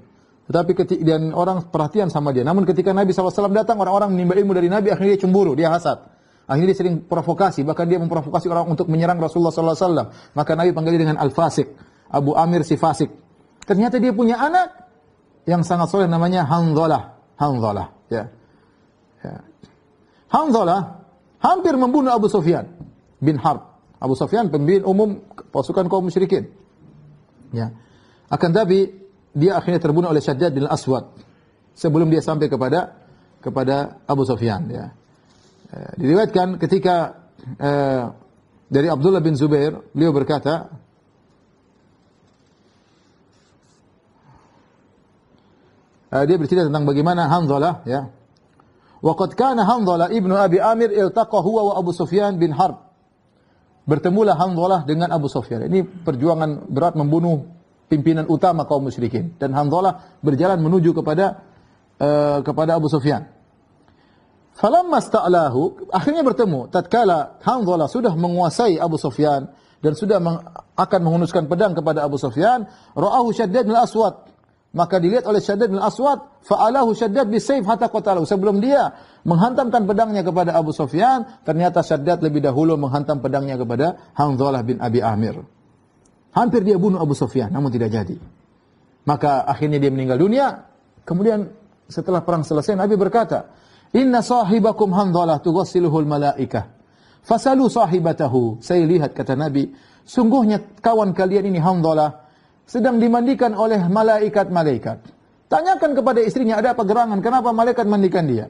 Tetapi ketika, dan orang perhatian sama dia. Namun ketika Nabi SAW datang, orang-orang menimba ilmu dari Nabi, akhirnya dia cemburu, dia hasad. Akhirnya dia sering provokasi, bahkan dia memprovokasi orang untuk menyerang Rasulullah sallallahu alaihi wasallam. Maka Nabi panggil dia dengan Al-Fasik, Abu Amir si Fasik. Ternyata dia punya anak yang sangat soleh namanya Hanzalah. Hanzalah, ya. ya. Hanzalah hampir membunuh Abu Sufyan bin Harb. Abu Sufyan pemimpin umum pasukan kaum musyrikin. Ya. Akan tapi dia akhirnya terbunuh oleh Syaddad bin Aswad sebelum dia sampai kepada kepada Abu Sufyan, ya. Eh, diriwayatkan ketika eh, dari Abdullah bin Zubair, beliau berkata, eh, dia bercerita tentang bagaimana Hanzalah ya. Waqad kana Hanzalah ibnu Abi Amir iltaqa huwa wa Abu Sufyan bin Harb. Bertemulah Hanzalah dengan Abu Sufyan. Ini perjuangan berat membunuh pimpinan utama kaum musyrikin dan Hanzalah berjalan menuju kepada uh, kepada Abu Sufyan. Falamma sta'lahu, akhirnya bertemu. Tatkala Hanzalah sudah menguasai Abu Sufyan dan sudah meng, akan menghunuskan pedang kepada Abu Sufyan, ra'ahu Shaddad bin Aswad. Maka dilihat oleh Shaddad bin Aswad, fa'alahu di saif hatta qatalahu. Sebelum dia menghantamkan pedangnya kepada Abu Sufyan, ternyata Shaddad lebih dahulu menghantam pedangnya kepada Hanzalah bin Abi Amir. Hampir dia bunuh Abu Sufyan, namun tidak jadi. Maka akhirnya dia meninggal dunia. Kemudian setelah perang selesai, Nabi berkata, Inna sahibakum handhalah tughassiluhul malaikah. Fasalu sahibatahu. Saya lihat kata Nabi, sungguhnya kawan kalian ini hanzalah sedang dimandikan oleh malaikat-malaikat. Tanyakan kepada istrinya ada apa gerangan, kenapa malaikat mandikan dia?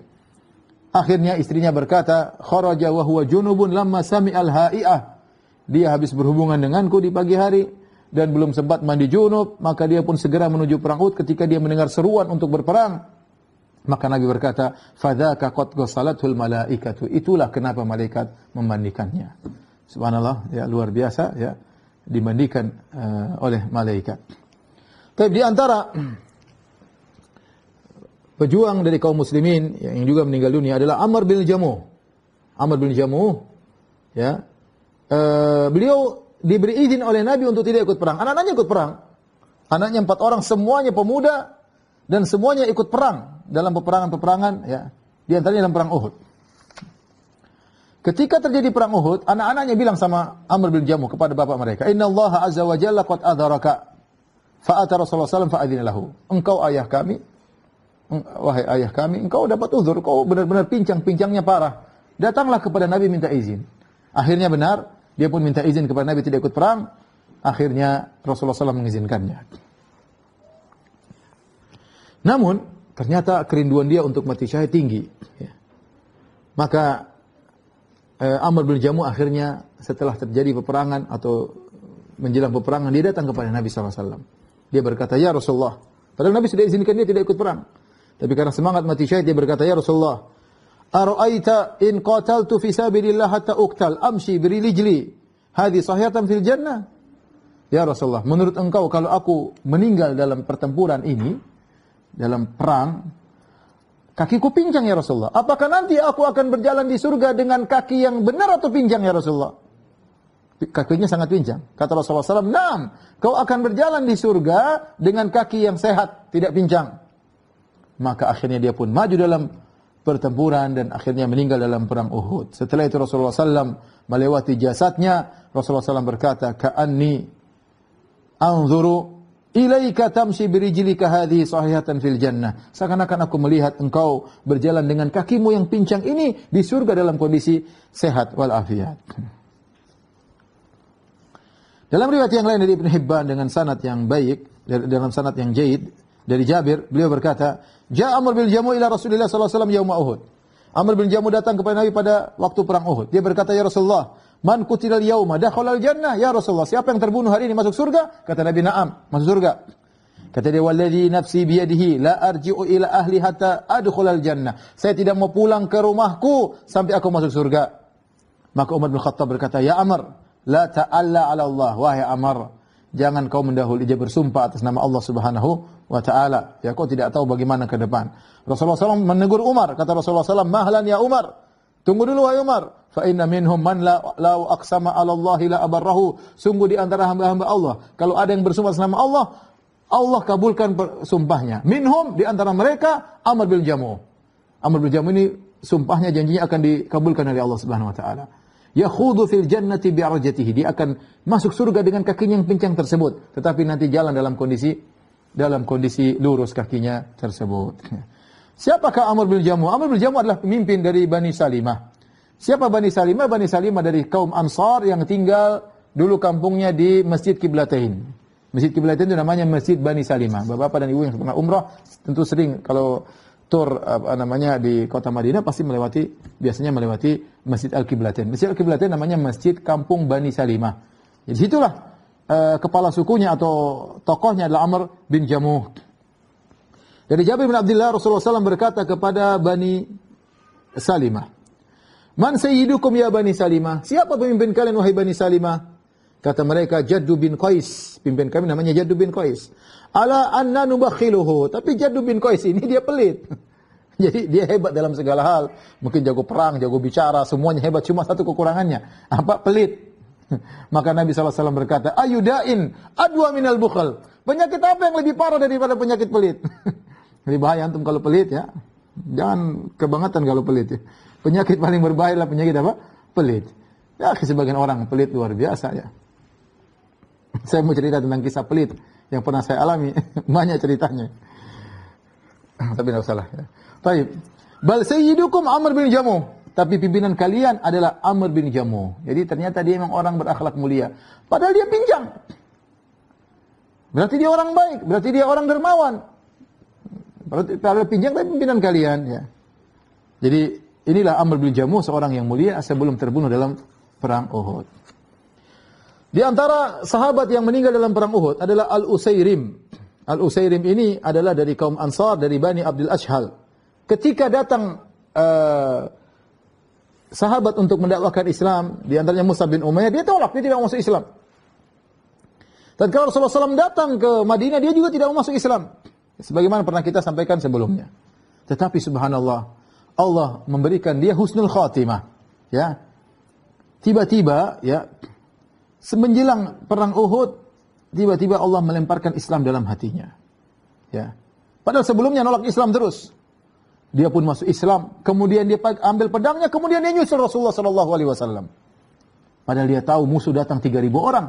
Akhirnya istrinya berkata, kharaja wa huwa junubun lamma sami'al ha'i'ah. Dia habis berhubungan denganku di pagi hari dan belum sempat mandi junub, maka dia pun segera menuju perang Uhud ketika dia mendengar seruan untuk berperang. Maka Nabi berkata, "Fadzaka qad ghasalatul malaikatu." Itulah kenapa malaikat memandikannya. Subhanallah, ya luar biasa ya dimandikan uh, oleh malaikat. Tapi di antara [CLEARS THROAT] pejuang dari kaum muslimin yang juga meninggal dunia adalah Amr bin Jamu. Amr bin Jamu, ya. Uh, beliau diberi izin oleh Nabi untuk tidak ikut perang. Anak-anaknya ikut perang. Anaknya empat orang semuanya pemuda dan semuanya ikut perang dalam peperangan-peperangan ya. Di antaranya dalam perang Uhud. Ketika terjadi perang Uhud, anak-anaknya bilang sama Amr bin Jamuh kepada bapak mereka, "Inna Allah azza wa jalla qad adharaka." Fa'ata Rasulullah sallallahu alaihi wasallam Engkau ayah kami, wahai ayah kami, engkau dapat uzur, kau benar-benar pincang-pincangnya parah. Datanglah kepada Nabi minta izin. Akhirnya benar, dia pun minta izin kepada Nabi tidak ikut perang. Akhirnya Rasulullah SAW mengizinkannya. Namun, Ternyata kerinduan dia untuk mati syahid tinggi. Ya. Maka eh, Amr bin Jamu akhirnya setelah terjadi peperangan atau menjelang peperangan dia datang kepada Nabi SAW. Dia berkata, Ya Rasulullah. Padahal Nabi sudah izinkan dia tidak ikut perang. Tapi karena semangat mati syahid dia berkata, Ya Rasulullah. Ara'aita in qataltu fi sabilillah hatta uktal amshi birilijli. Hadi sahihatan fil jannah. Ya Rasulullah, menurut engkau kalau aku meninggal dalam pertempuran ini, dalam perang, kakiku pincang ya Rasulullah. Apakah nanti aku akan berjalan di surga dengan kaki yang benar atau pincang ya Rasulullah? Kakinya sangat pincang. Kata Rasulullah SAW, Nam, kau akan berjalan di surga dengan kaki yang sehat, tidak pincang. Maka akhirnya dia pun maju dalam pertempuran dan akhirnya meninggal dalam perang Uhud. Setelah itu Rasulullah SAW melewati jasadnya. Rasulullah SAW berkata, Ka'anni anzuru Ilaika tamshi birijlika hadhihi sahihatan fil jannah. Seakan-akan aku melihat engkau berjalan dengan kakimu yang pincang ini di surga dalam kondisi sehat wal afiat. Dalam riwayat yang lain dari Ibn Hibban dengan sanad yang baik, dalam sanad yang jaid dari Jabir, beliau berkata, "Ja'a Amr bin Jamu ila Rasulillah sallallahu alaihi wasallam yauma Uhud." Amr bin Jamu datang kepada Nabi pada waktu perang Uhud. Dia berkata, "Ya Rasulullah, Man kutilal yauma dakhalal jannah. Ya Rasulullah, siapa yang terbunuh hari ini masuk surga? Kata Nabi Na'am, masuk surga. Kata dia, "Walladzi nafsi biyadihi la arji'u ila ahli hatta adkhulal jannah." Saya tidak mau pulang ke rumahku sampai aku masuk surga. Maka Umar bin Khattab berkata, "Ya Amr, la ta'alla 'ala Allah." Wahai Amr, jangan kau mendahului dia bersumpah atas nama Allah Subhanahu wa taala. Ya kau tidak tahu bagaimana ke depan. Rasulullah SAW menegur Umar, kata Rasulullah SAW, "Mahlan ya Umar." Tunggu dulu wahai Umar. Fa inna minhum man la lau aqsama 'ala Allah la abarrahu. Sungguh di antara hamba-hamba Allah, kalau ada yang bersumpah selama Allah, Allah kabulkan sumpahnya. Minhum di antara mereka Amr bin Jamu. Amr bin Jamu ini sumpahnya janjinya akan dikabulkan oleh Allah Subhanahu wa taala. Yakhudu fil jannati jati Dia akan masuk surga dengan kakinya yang pincang tersebut, tetapi nanti jalan dalam kondisi dalam kondisi lurus kakinya tersebut. Siapakah Amr bin Jamuh? Amr bin Jamuh adalah pemimpin dari Bani Salimah. Siapa Bani Salimah? Bani Salimah dari kaum Ansar yang tinggal dulu kampungnya di Masjid Kiblatain. Masjid Kiblatain itu namanya Masjid Bani Salimah. Bapak-bapak dan ibu yang pernah umrah tentu sering kalau tur apa namanya di kota Madinah pasti melewati biasanya melewati Masjid Al-Kiblatain. Masjid Al-Kiblatain namanya Masjid Kampung Bani Salimah. Jadi situlah eh, kepala sukunya atau tokohnya adalah Amr bin Jamuh. Dari Jabir bin Abdullah Rasulullah SAW berkata kepada Bani Salimah. Man sayyidukum ya Bani Salimah? Siapa pemimpin kalian wahai Bani Salimah? Kata mereka Jaddu bin Qais. Pemimpin kami namanya Jaddu bin Qais. Ala anna nubakhiluhu. Tapi Jaddu bin Qais ini dia pelit. [LAUGHS] Jadi dia hebat dalam segala hal. Mungkin jago perang, jago bicara, semuanya hebat. Cuma satu kekurangannya. Apa? Pelit. [LAUGHS] Maka Nabi SAW berkata, Ayudain adwa minal bukhal. Penyakit apa yang lebih parah daripada penyakit pelit? [LAUGHS] Jadi bahaya antum kalau pelit ya. Jangan kebangetan kalau pelit ya. Penyakit paling berbahaya adalah penyakit apa? Pelit. Ya, sebagian orang pelit luar biasa ya. [LAUGHS] Saya mau cerita tentang kisah pelit yang pernah saya alami. [LAUGHS] Banyak ceritanya. [CLEARS THROAT] Tapi tidak salah ya. Baik. Bal sayyidukum Amr bin Jamu. Tapi pimpinan kalian adalah Amr bin Jamu. Jadi ternyata dia memang orang berakhlak mulia. Padahal dia pinjam. Berarti dia orang baik, berarti dia orang dermawan. Para pinjang tapi pimpinan kalian ya. Jadi inilah Amr bin Jamuh seorang yang mulia sebelum terbunuh dalam perang Uhud. Di antara sahabat yang meninggal dalam perang Uhud adalah Al-Usairim. Al-Usairim ini adalah dari kaum Ansar dari Bani Abdul Ashhal. Ketika datang uh, sahabat untuk mendakwahkan Islam, di antaranya Musa bin Umayyah, dia tolak, dia tidak masuk Islam. Dan kalau Rasulullah SAW datang ke Madinah, dia juga tidak masuk Islam. Sebagaimana pernah kita sampaikan sebelumnya. Tetapi subhanallah, Allah memberikan dia husnul khatimah. Ya. Tiba-tiba ya semenjelang perang Uhud, tiba-tiba Allah melemparkan Islam dalam hatinya. Ya. Padahal sebelumnya nolak Islam terus. Dia pun masuk Islam, kemudian dia ambil pedangnya, kemudian dia nyusul Rasulullah sallallahu alaihi wasallam. Padahal dia tahu musuh datang 3000 orang.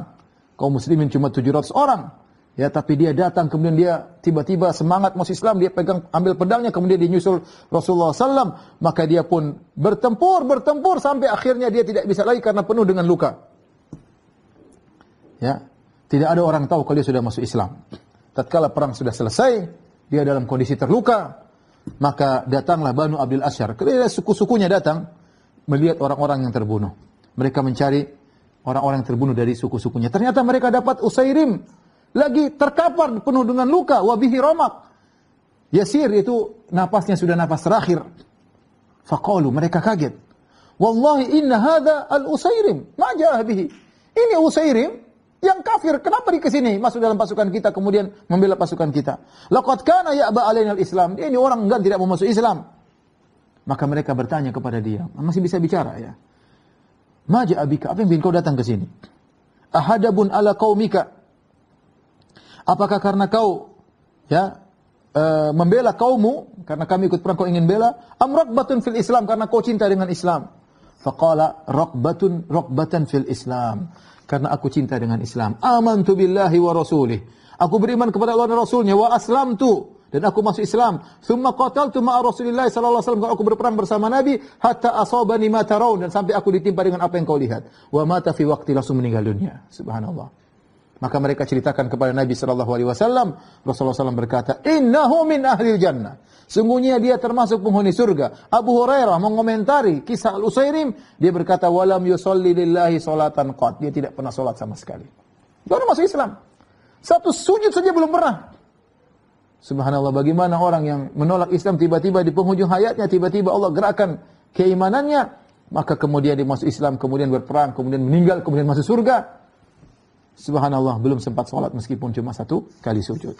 Kaum muslimin cuma 700 orang. Ya, tapi dia datang kemudian dia tiba-tiba semangat masuk Islam, dia pegang ambil pedangnya kemudian dia nyusul Rasulullah SAW. maka dia pun bertempur, bertempur sampai akhirnya dia tidak bisa lagi karena penuh dengan luka. Ya. Tidak ada orang tahu kalau dia sudah masuk Islam. Tatkala perang sudah selesai, dia dalam kondisi terluka, maka datanglah Banu Abdul Asyar. Ketika suku-sukunya datang melihat orang-orang yang terbunuh. Mereka mencari orang-orang yang terbunuh dari suku-sukunya. Ternyata mereka dapat Usairim lagi terkapar penuh dengan luka wabihi romak. Yasir itu napasnya sudah napas terakhir. Faqalu mereka kaget. Wallahi inna hadza al-Usairim ma jaa bihi. Ini Usairim yang kafir kenapa di kesini masuk dalam pasukan kita kemudian membela pasukan kita. Laqad kana ya'ba alainal Islam. Dia ini orang enggak tidak mau masuk Islam. Maka mereka bertanya kepada dia, masih bisa bicara ya. Maja abika, apa yang bikin kau datang ke sini? Ahadabun ala kaumika. Apakah karena kau ya e, membela kaummu karena kami ikut perang kau ingin bela? Am ragbatun fil Islam karena kau cinta dengan Islam? Faqala ragbatun ragbatan fil Islam. Karena aku cinta dengan Islam. Amantu billahi wa rasulih. Aku beriman kepada Allah dan Rasulnya. Wa aslamtu dan aku masuk Islam. Summa qataltu ma'a Rasulillah sallallahu alaihi wasallam aku berperang bersama Nabi hatta asabani ma taraun dan sampai aku ditimpa dengan apa yang kau lihat. Wa mata fi waqti langsung meninggal dunia. Subhanallah. Maka mereka ceritakan kepada Nabi Shallallahu alaihi wasallam, Rasulullah SAW berkata, "Innahu min ahli jannah." Sungguhnya dia termasuk penghuni surga. Abu Hurairah mengomentari kisah Al-Usairim, dia berkata, "Walam yusalli lillahi salatan qat." Dia tidak pernah salat sama sekali. Baru masuk Islam. Satu sujud saja belum pernah. Subhanallah, bagaimana orang yang menolak Islam tiba-tiba di penghujung hayatnya tiba-tiba Allah gerakan keimanannya, maka kemudian dia masuk Islam, kemudian berperang, kemudian meninggal, kemudian masuk surga subhanallah belum sempat sholat meskipun cuma satu kali sujud.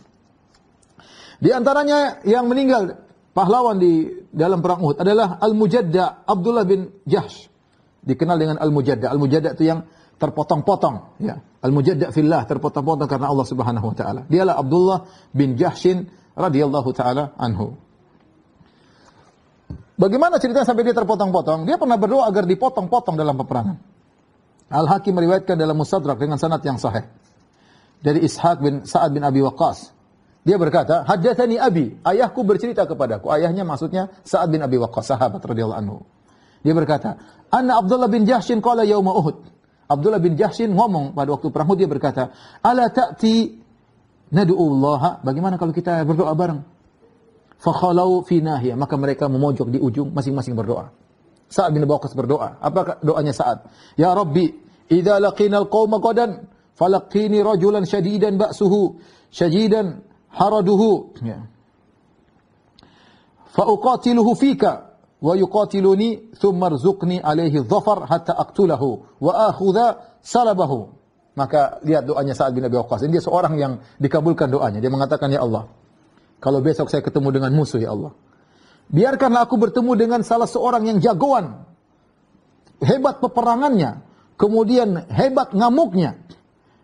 Di antaranya yang meninggal pahlawan di dalam perang Uhud adalah Al-Mujadda Abdullah bin Jahsh. Dikenal dengan Al-Mujadda. Al-Mujadda itu yang terpotong-potong. Ya. Al-Mujadda fillah terpotong-potong karena Allah subhanahu wa ta'ala. Dialah Abdullah bin Jahshin radhiyallahu ta'ala anhu. Bagaimana ceritanya sampai dia terpotong-potong? Dia pernah berdoa agar dipotong-potong dalam peperangan. Al-Hakim meriwayatkan dalam Mustadrak dengan sanad yang sahih. Dari Ishaq bin Sa'ad bin Abi Waqqas. Dia berkata, "Haddatsani abi, ayahku bercerita kepadaku." Ayahnya maksudnya Sa'ad bin Abi Waqqas, sahabat radhiyallahu anhu. Dia berkata, "Anna Abdullah bin Jahshin kala yauma Uhud." Abdullah bin Jahshin ngomong pada waktu perang Uhud dia berkata, "Ala ta'ti Allah. Bagaimana kalau kita berdoa bareng? Fakhalau fi nahiyah, maka mereka memojok di ujung masing-masing berdoa. Sa'ad bin Abi Waqqas berdoa. Apa doanya Sa'ad? "Ya Rabbi, idza laqinal qauma qadan falaqini rajulan shadidan ba'suhu shadidan haraduhu ya. fa uqatiluhu fika wa yuqatiluni thumma arzuqni alaihi dhafar hatta aqtulahu wa akhudha salabahu maka lihat doanya Sa'ad bin Abi Waqqas ini dia seorang yang dikabulkan doanya dia mengatakan ya Allah kalau besok saya ketemu dengan musuh ya Allah biarkanlah aku bertemu dengan salah seorang yang jagoan hebat peperangannya kemudian hebat ngamuknya.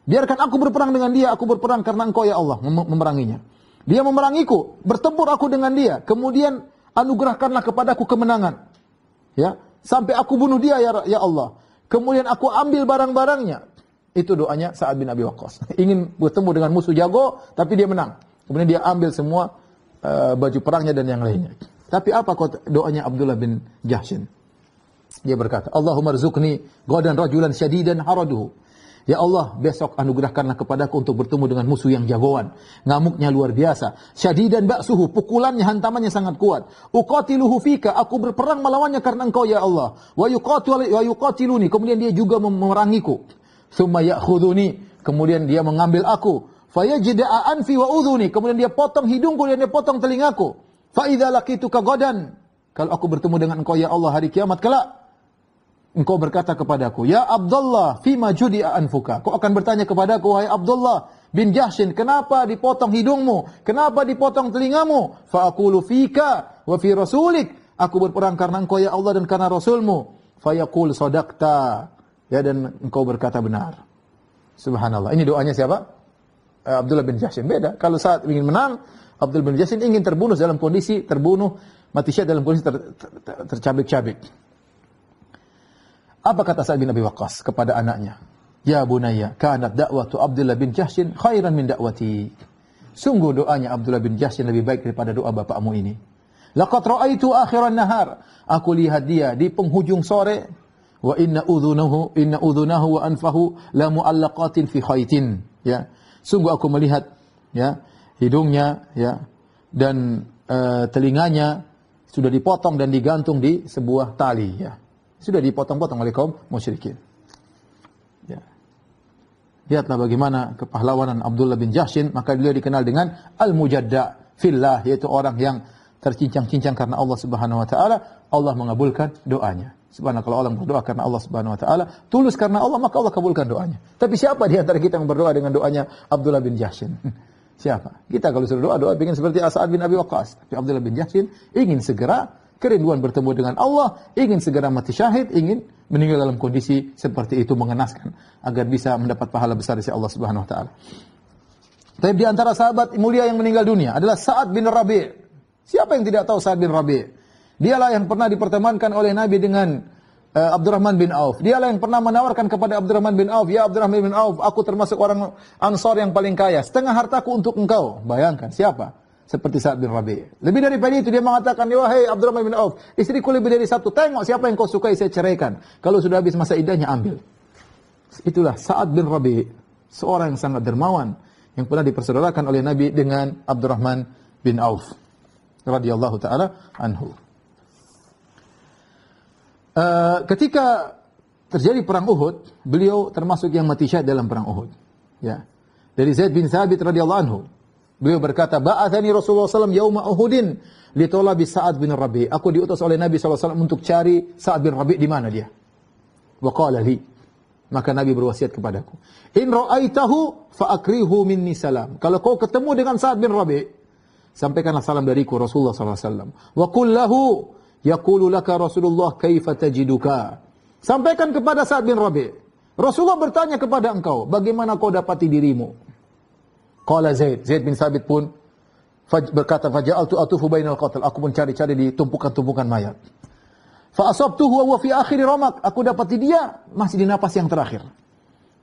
Biarkan aku berperang dengan dia, aku berperang karena engkau ya Allah mem memeranginya. Dia memerangiku, bertempur aku dengan dia, kemudian anugerahkanlah kepadaku kemenangan. Ya, sampai aku bunuh dia ya, ya Allah. Kemudian aku ambil barang-barangnya. Itu doanya Sa'ad bin Abi Waqqas. [LAUGHS] Ingin bertemu dengan musuh jago, tapi dia menang. Kemudian dia ambil semua uh, baju perangnya dan yang lainnya. Tapi apa doanya Abdullah bin Jahshin? dia berkata, Allahumma rizukni godan rajulan syadidan haraduhu. Ya Allah, besok anugerahkanlah kepadaku untuk bertemu dengan musuh yang jagoan. Ngamuknya luar biasa. Syadidan baksuhu, pukulannya, hantamannya sangat kuat. Uqatiluhu fika, aku berperang melawannya karena engkau, ya Allah. Wa yuqatiluni, kemudian dia juga memerangiku. Thumma ya'khuduni, kemudian dia mengambil aku. Faya jida'a anfi wa uduni, kemudian dia potong hidungku, kemudian dia potong telingaku. Fa'idha lakitu kagodan. Kalau aku bertemu dengan engkau, ya Allah, hari kiamat kelak. engkau berkata kepadaku, "Ya Abdullah, fima Judi, anfuka?" Kau akan bertanya kepadaku, "Hai Abdullah bin Jahshin, kenapa dipotong hidungmu? Kenapa dipotong telingamu?" Fa fika wa fi rasulik. Aku berperang karena engkau ya Allah dan karena Rasulmu. Fa sodakta, Ya dan engkau berkata benar. Subhanallah. Ini doanya siapa? Eh, Abdullah bin Jahshin. Beda. Kalau saat ingin menang, Abdullah bin Jahshin ingin terbunuh dalam kondisi terbunuh, mati syahid dalam kondisi ter, ter, ter, tercabik-cabik. Apa kata Sa'ad bin Abi Waqqas kepada anaknya? Ya bunaya, kanat da'watu Abdullah bin Jahshin khairan min da'wati. Sungguh doanya Abdullah bin Jahshin lebih baik daripada doa bapakmu ini. Laqad ra'aitu akhiran nahar. Aku lihat dia di penghujung sore. Wa inna udhunahu, inna udhunahu wa anfahu la mu'allaqatin fi khaitin. Ya. Sungguh aku melihat ya, hidungnya ya, dan uh, telinganya sudah dipotong dan digantung di sebuah tali. Ya. Sudah dipotong-potong oleh kaum musyrikin. Ya. Lihatlah bagaimana kepahlawanan Abdullah bin Jahshin, maka beliau dikenal dengan Al-Mujadda fillah, yaitu orang yang tercincang-cincang karena Allah Subhanahu wa taala, Allah mengabulkan doanya. Subhanallah kalau orang berdoa karena Allah Subhanahu wa taala, tulus karena Allah maka Allah kabulkan doanya. Tapi siapa di antara kita yang berdoa dengan doanya Abdullah bin Jahshin? [LAUGHS] siapa? Kita kalau suruh doa, doa ingin seperti As'ad bin Abi Waqqas. Tapi Abdullah bin Jahshin ingin segera kerinduan bertemu dengan Allah, ingin segera mati syahid, ingin meninggal dalam kondisi seperti itu mengenaskan agar bisa mendapat pahala besar dari Allah Subhanahu wa taala. Tapi di antara sahabat mulia yang meninggal dunia adalah Sa'ad bin Rabi'. Siapa yang tidak tahu Sa'ad bin Rabi'? Dialah yang pernah dipertemankan oleh Nabi dengan uh, Abdurrahman bin Auf. Dialah yang pernah menawarkan kepada Abdurrahman bin Auf, "Ya Abdurrahman bin Auf, aku termasuk orang Ansor yang paling kaya. Setengah hartaku untuk engkau." Bayangkan siapa? seperti Sa'ad bin Rabi. Lebih daripada itu dia mengatakan, "Ya hai Abdul bin Auf, istriku lebih dari satu. Tengok siapa yang kau sukai saya ceraikan. Kalau sudah habis masa idahnya ambil." Itulah Sa'ad bin Rabi, seorang yang sangat dermawan yang pernah dipersaudarakan oleh Nabi dengan Abdurrahman bin Auf radhiyallahu taala anhu. Uh, ketika terjadi perang Uhud, beliau termasuk yang mati syahid dalam perang Uhud. Ya. Dari Zaid bin Sabit, radhiyallahu anhu, Beliau berkata, "Ba'athani Rasulullah SAW yauma Uhudin litolabi Sa'ad bin Rabi." Aku diutus oleh Nabi SAW untuk cari Sa'ad bin Rabi di mana dia. Wa qala li. Maka Nabi berwasiat kepadaku, "In ra'aitahu fa akrihu minni salam." Kalau kau ketemu dengan Sa'ad bin Rabi, sampaikanlah salam dariku Rasulullah SAW. Wa qul lahu yaqulu laka Rasulullah kaifa tajiduka. Sampaikan kepada Sa'ad bin Rabi. Rasulullah bertanya kepada engkau, bagaimana kau dapati dirimu? Qala Zaid, Zaid bin Sabit pun faj, berkata faja'altu atufu bainal qatal. Aku pun cari cari di tumpukan-tumpukan mayat. Fa asabtuhu wa fi akhiri ramak. Aku dapati dia masih di napas yang terakhir.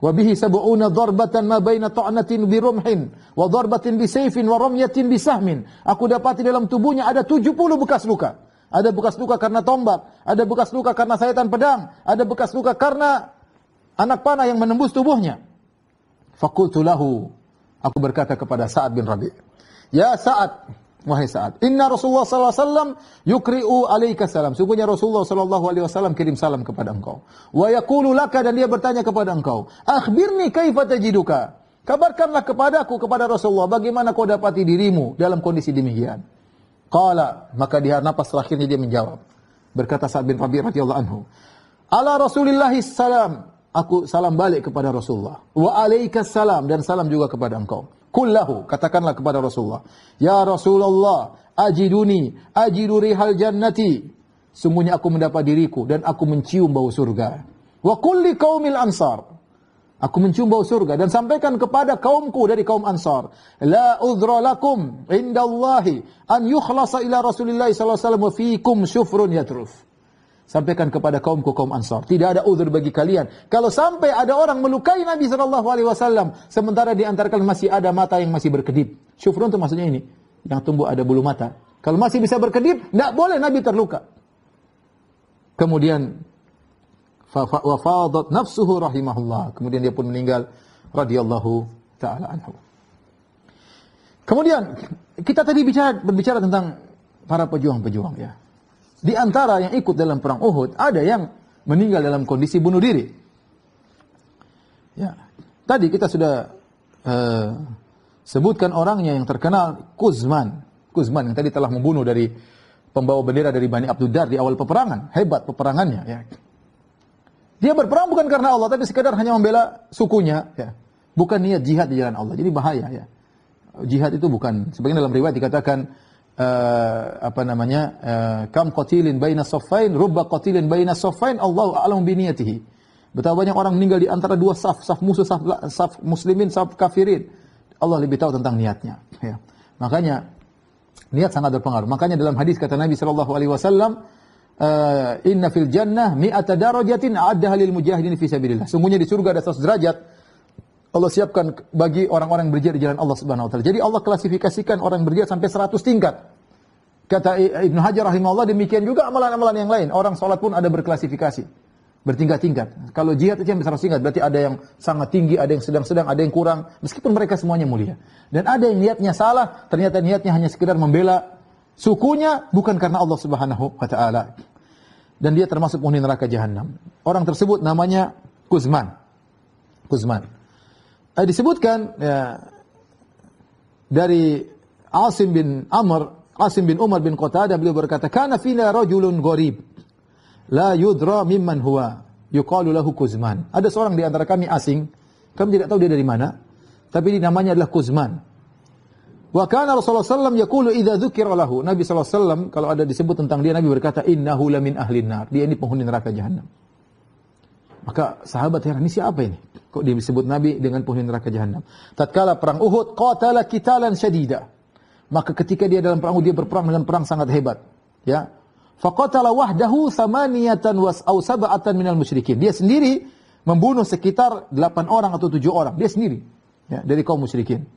Wa bihi sab'una darbatan ma baina ta'natin bi rumhin wa darbatin bi sayfin wa ramyatin bi sahmin. Aku dapati dalam tubuhnya ada 70 bekas luka. Ada bekas luka karena tombak, ada bekas luka karena sayatan pedang, ada bekas luka karena anak panah yang menembus tubuhnya. Fakultu lahu, Aku berkata kepada Sa'ad bin Rabi. Ya Sa'ad, wahai Sa'ad. Inna Rasulullah SAW yukri'u alaika salam. Sungguhnya Rasulullah SAW kirim salam kepada engkau. Wa yakulu laka dan dia bertanya kepada engkau. Akhbirni kaifa tajiduka. Kabarkanlah kepadaku, kepada Rasulullah. Bagaimana kau dapati dirimu dalam kondisi demikian. Qala. Maka dia napas terakhirnya dia menjawab. Berkata Sa'ad bin Rabi radhiyallahu anhu. Ala Rasulillah salam. aku salam balik kepada Rasulullah. Wa alaika salam dan salam juga kepada engkau. Kullahu, katakanlah kepada Rasulullah. Ya Rasulullah, ajiduni, ajidu rihal jannati. Semuanya aku mendapat diriku dan aku mencium bau surga. Wa kulli kaumil ansar. Aku mencium bau surga dan sampaikan kepada kaumku dari kaum ansar. La udhra lakum inda Allahi an yukhlasa ila Rasulullah SAW wa fikum syufrun yatruf. Sampaikan kepada kaumku kaum Ansar. Tidak ada uzur bagi kalian. Kalau sampai ada orang melukai Nabi sallallahu alaihi wasallam sementara di antara kalian masih ada mata yang masih berkedip. Syufrun itu maksudnya ini, yang tumbuh ada bulu mata. Kalau masih bisa berkedip, tidak boleh Nabi terluka. Kemudian wafadat nafsuhu rahimahullah. Kemudian dia pun meninggal radhiyallahu taala anhu. Kemudian kita tadi bicara berbicara tentang para pejuang-pejuang ya. Di antara yang ikut dalam perang Uhud, ada yang meninggal dalam kondisi bunuh diri. Ya. Tadi kita sudah uh, sebutkan orangnya yang terkenal Kuzman. Kuzman yang tadi telah membunuh dari pembawa bendera dari Bani Abdudar di awal peperangan. Hebat peperangannya. Ya. Dia berperang bukan karena Allah, tapi sekadar hanya membela sukunya. Ya. Bukan niat jihad di jalan Allah. Jadi bahaya. Ya. Jihad itu bukan. Sebagian dalam riwayat dikatakan Eh, apa namanya uh, kam qatilin baina saffain rubba qatilin baina saffain Allahu alam biniyatihi betapa banyak orang meninggal di antara dua saf saf musuh saf, saf muslimin saf kafirin Allah lebih tahu tentang niatnya ya makanya niat sangat berpengaruh makanya dalam hadis kata Nabi sallallahu alaihi wasallam eh, inna fil jannah mi'ata darajatin a'addaha lil mujahidin fi sabilillah sungguhnya di surga ada 100 derajat Allah siapkan bagi orang-orang yang berjihad di jalan Allah Subhanahu wa taala. Jadi Allah klasifikasikan orang yang berjihad sampai 100 tingkat. Kata Ibnu Hajar rahimahullah demikian juga amalan-amalan yang lain. Orang salat pun ada berklasifikasi. Bertingkat-tingkat. Kalau jihad itu yang besar tingkat, berarti ada yang sangat tinggi, ada yang sedang-sedang, ada yang kurang. Meskipun mereka semuanya mulia. Dan ada yang niatnya salah, ternyata niatnya hanya sekedar membela sukunya bukan karena Allah Subhanahu wa taala. Dan dia termasuk penghuni neraka jahanam. Orang tersebut namanya Kuzman. Kuzman eh, disebutkan ya dari Asim bin Amr, Asim bin Umar bin Qatadah beliau berkata, "Kana fina rajulun gharib la yudra mimman huwa yuqalu lahu Kuzman." Ada seorang di antara kami asing, kami tidak tahu dia dari mana, tapi namanya adalah Kuzman. Wa kana Rasulullah sallallahu yaqulu idza dzukira lahu. Nabi sallallahu kalau ada disebut tentang dia Nabi berkata, "Innahu lamin ahlin nar." Dia ini penghuni neraka jahanam. Maka sahabat heran, ini siapa ini? Kok dia disebut Nabi dengan penghuni neraka jahanam? Tatkala perang Uhud, qatala kitalan syadida. Maka ketika dia dalam perang Uhud, dia berperang dalam perang sangat hebat. Ya. Faqatala wahdahu samaniyatan was au sab'atan minal musyrikin. Dia sendiri membunuh sekitar 8 orang atau 7 orang. Dia sendiri. Ya, dari kaum musyrikin.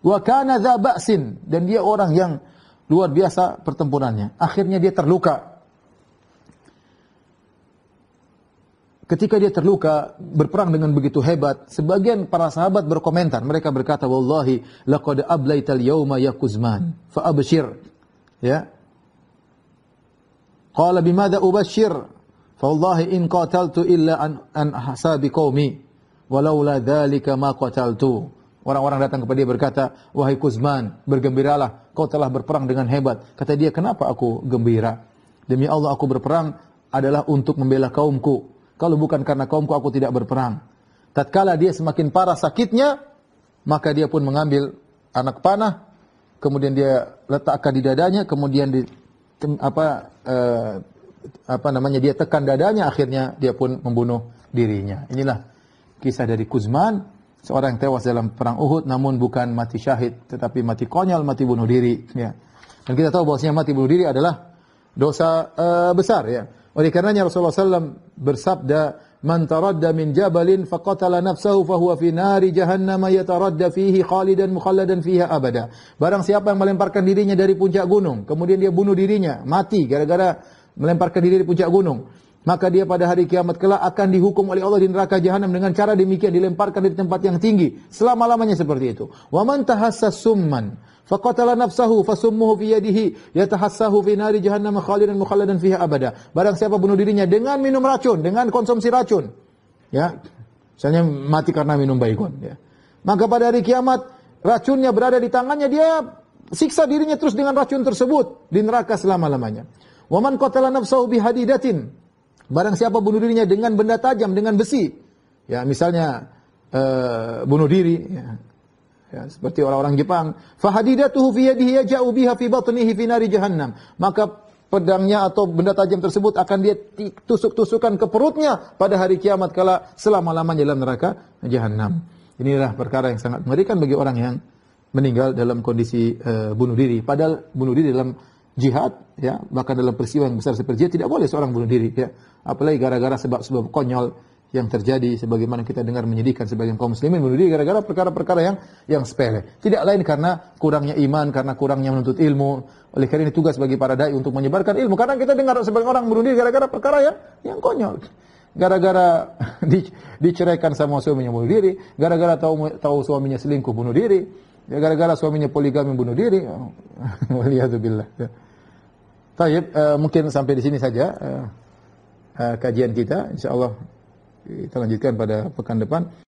Wa kana dha ba'sin. Dan dia orang yang luar biasa pertempurannya. Akhirnya dia terluka. ketika dia terluka berperang dengan begitu hebat, sebagian para sahabat berkomentar, mereka berkata, "Wallahi laqad ablaital yauma ya Kuzman, fa abshir." Ya. Qala bimada ubashir? Fa wallahi in qataltu illa an, an hasabi qaumi, walaula dzalika ma qataltu. Orang-orang datang kepada dia berkata, "Wahai Kuzman, bergembiralah, kau telah berperang dengan hebat." Kata dia, "Kenapa aku gembira?" Demi Allah aku berperang adalah untuk membela kaumku kalau bukan karena kaumku aku tidak berperang. Tatkala dia semakin parah sakitnya, maka dia pun mengambil anak panah, kemudian dia letakkan di dadanya, kemudian di apa eh, apa namanya dia tekan dadanya, akhirnya dia pun membunuh dirinya. Inilah kisah dari Kuzman, seorang yang tewas dalam perang Uhud namun bukan mati syahid, tetapi mati konyol, mati bunuh diri, ya. Dan kita tahu bahwasanya mati bunuh diri adalah dosa eh, besar ya. Oleh karenanya Rasulullah SAW bersabda, "Man taradda min jabalin faqatala nafsahu fahuwa fi nari jahannam yataradda fihi khalidan mukhalladan fiha abada." Barang siapa yang melemparkan dirinya dari puncak gunung, kemudian dia bunuh dirinya, mati gara-gara melemparkan diri dari puncak gunung, maka dia pada hari kiamat kelak akan dihukum oleh Allah di neraka jahanam dengan cara demikian dilemparkan dari tempat yang tinggi selama-lamanya seperti itu. "Wa man summan" Faqatala nafsahu fasummuhu fi yadihi yatahassahu fi nari jahannam khalidan mukhalladan fiha abada. Barang siapa bunuh dirinya dengan minum racun, dengan konsumsi racun. Ya. Misalnya mati karena minum baygon ya. Maka pada hari kiamat racunnya berada di tangannya dia siksa dirinya terus dengan racun tersebut di neraka selama-lamanya. Waman qatala nafsahu bi hadidatin. Barang siapa bunuh dirinya dengan benda tajam, dengan besi. Ya, misalnya uh, bunuh diri ya ya, seperti orang-orang Jepang fahadidatuhu fi yadihi yaj'u biha fi batnihi fi nari jahannam maka pedangnya atau benda tajam tersebut akan dia tusuk-tusukan ke perutnya pada hari kiamat kala selama-lamanya dalam neraka jahanam inilah perkara yang sangat mengerikan bagi orang yang meninggal dalam kondisi uh, bunuh diri padahal bunuh diri dalam jihad ya bahkan dalam peristiwa yang besar seperti jihad tidak boleh seorang bunuh diri ya apalagi gara-gara sebab-sebab konyol yang terjadi sebagaimana kita dengar menyedihkan sebagian kaum muslimin bunuh diri gara-gara perkara-perkara yang yang sepele. Tidak lain karena kurangnya iman, karena kurangnya menuntut ilmu. Oleh karena ini tugas bagi para dai untuk menyebarkan ilmu karena kita dengar sebagian orang bunuh diri gara-gara perkara yang yang konyol. Gara-gara [LAUGHS] diceraikan sama suaminya bunuh diri, gara-gara tahu tahu suaminya selingkuh bunuh diri, gara-gara suaminya poligami bunuh diri. [LAUGHS] Waliyadzubillah. Baik, ya. uh, eh, mungkin sampai di sini saja eh, eh, kajian kita insyaallah kita lanjutkan pada pekan depan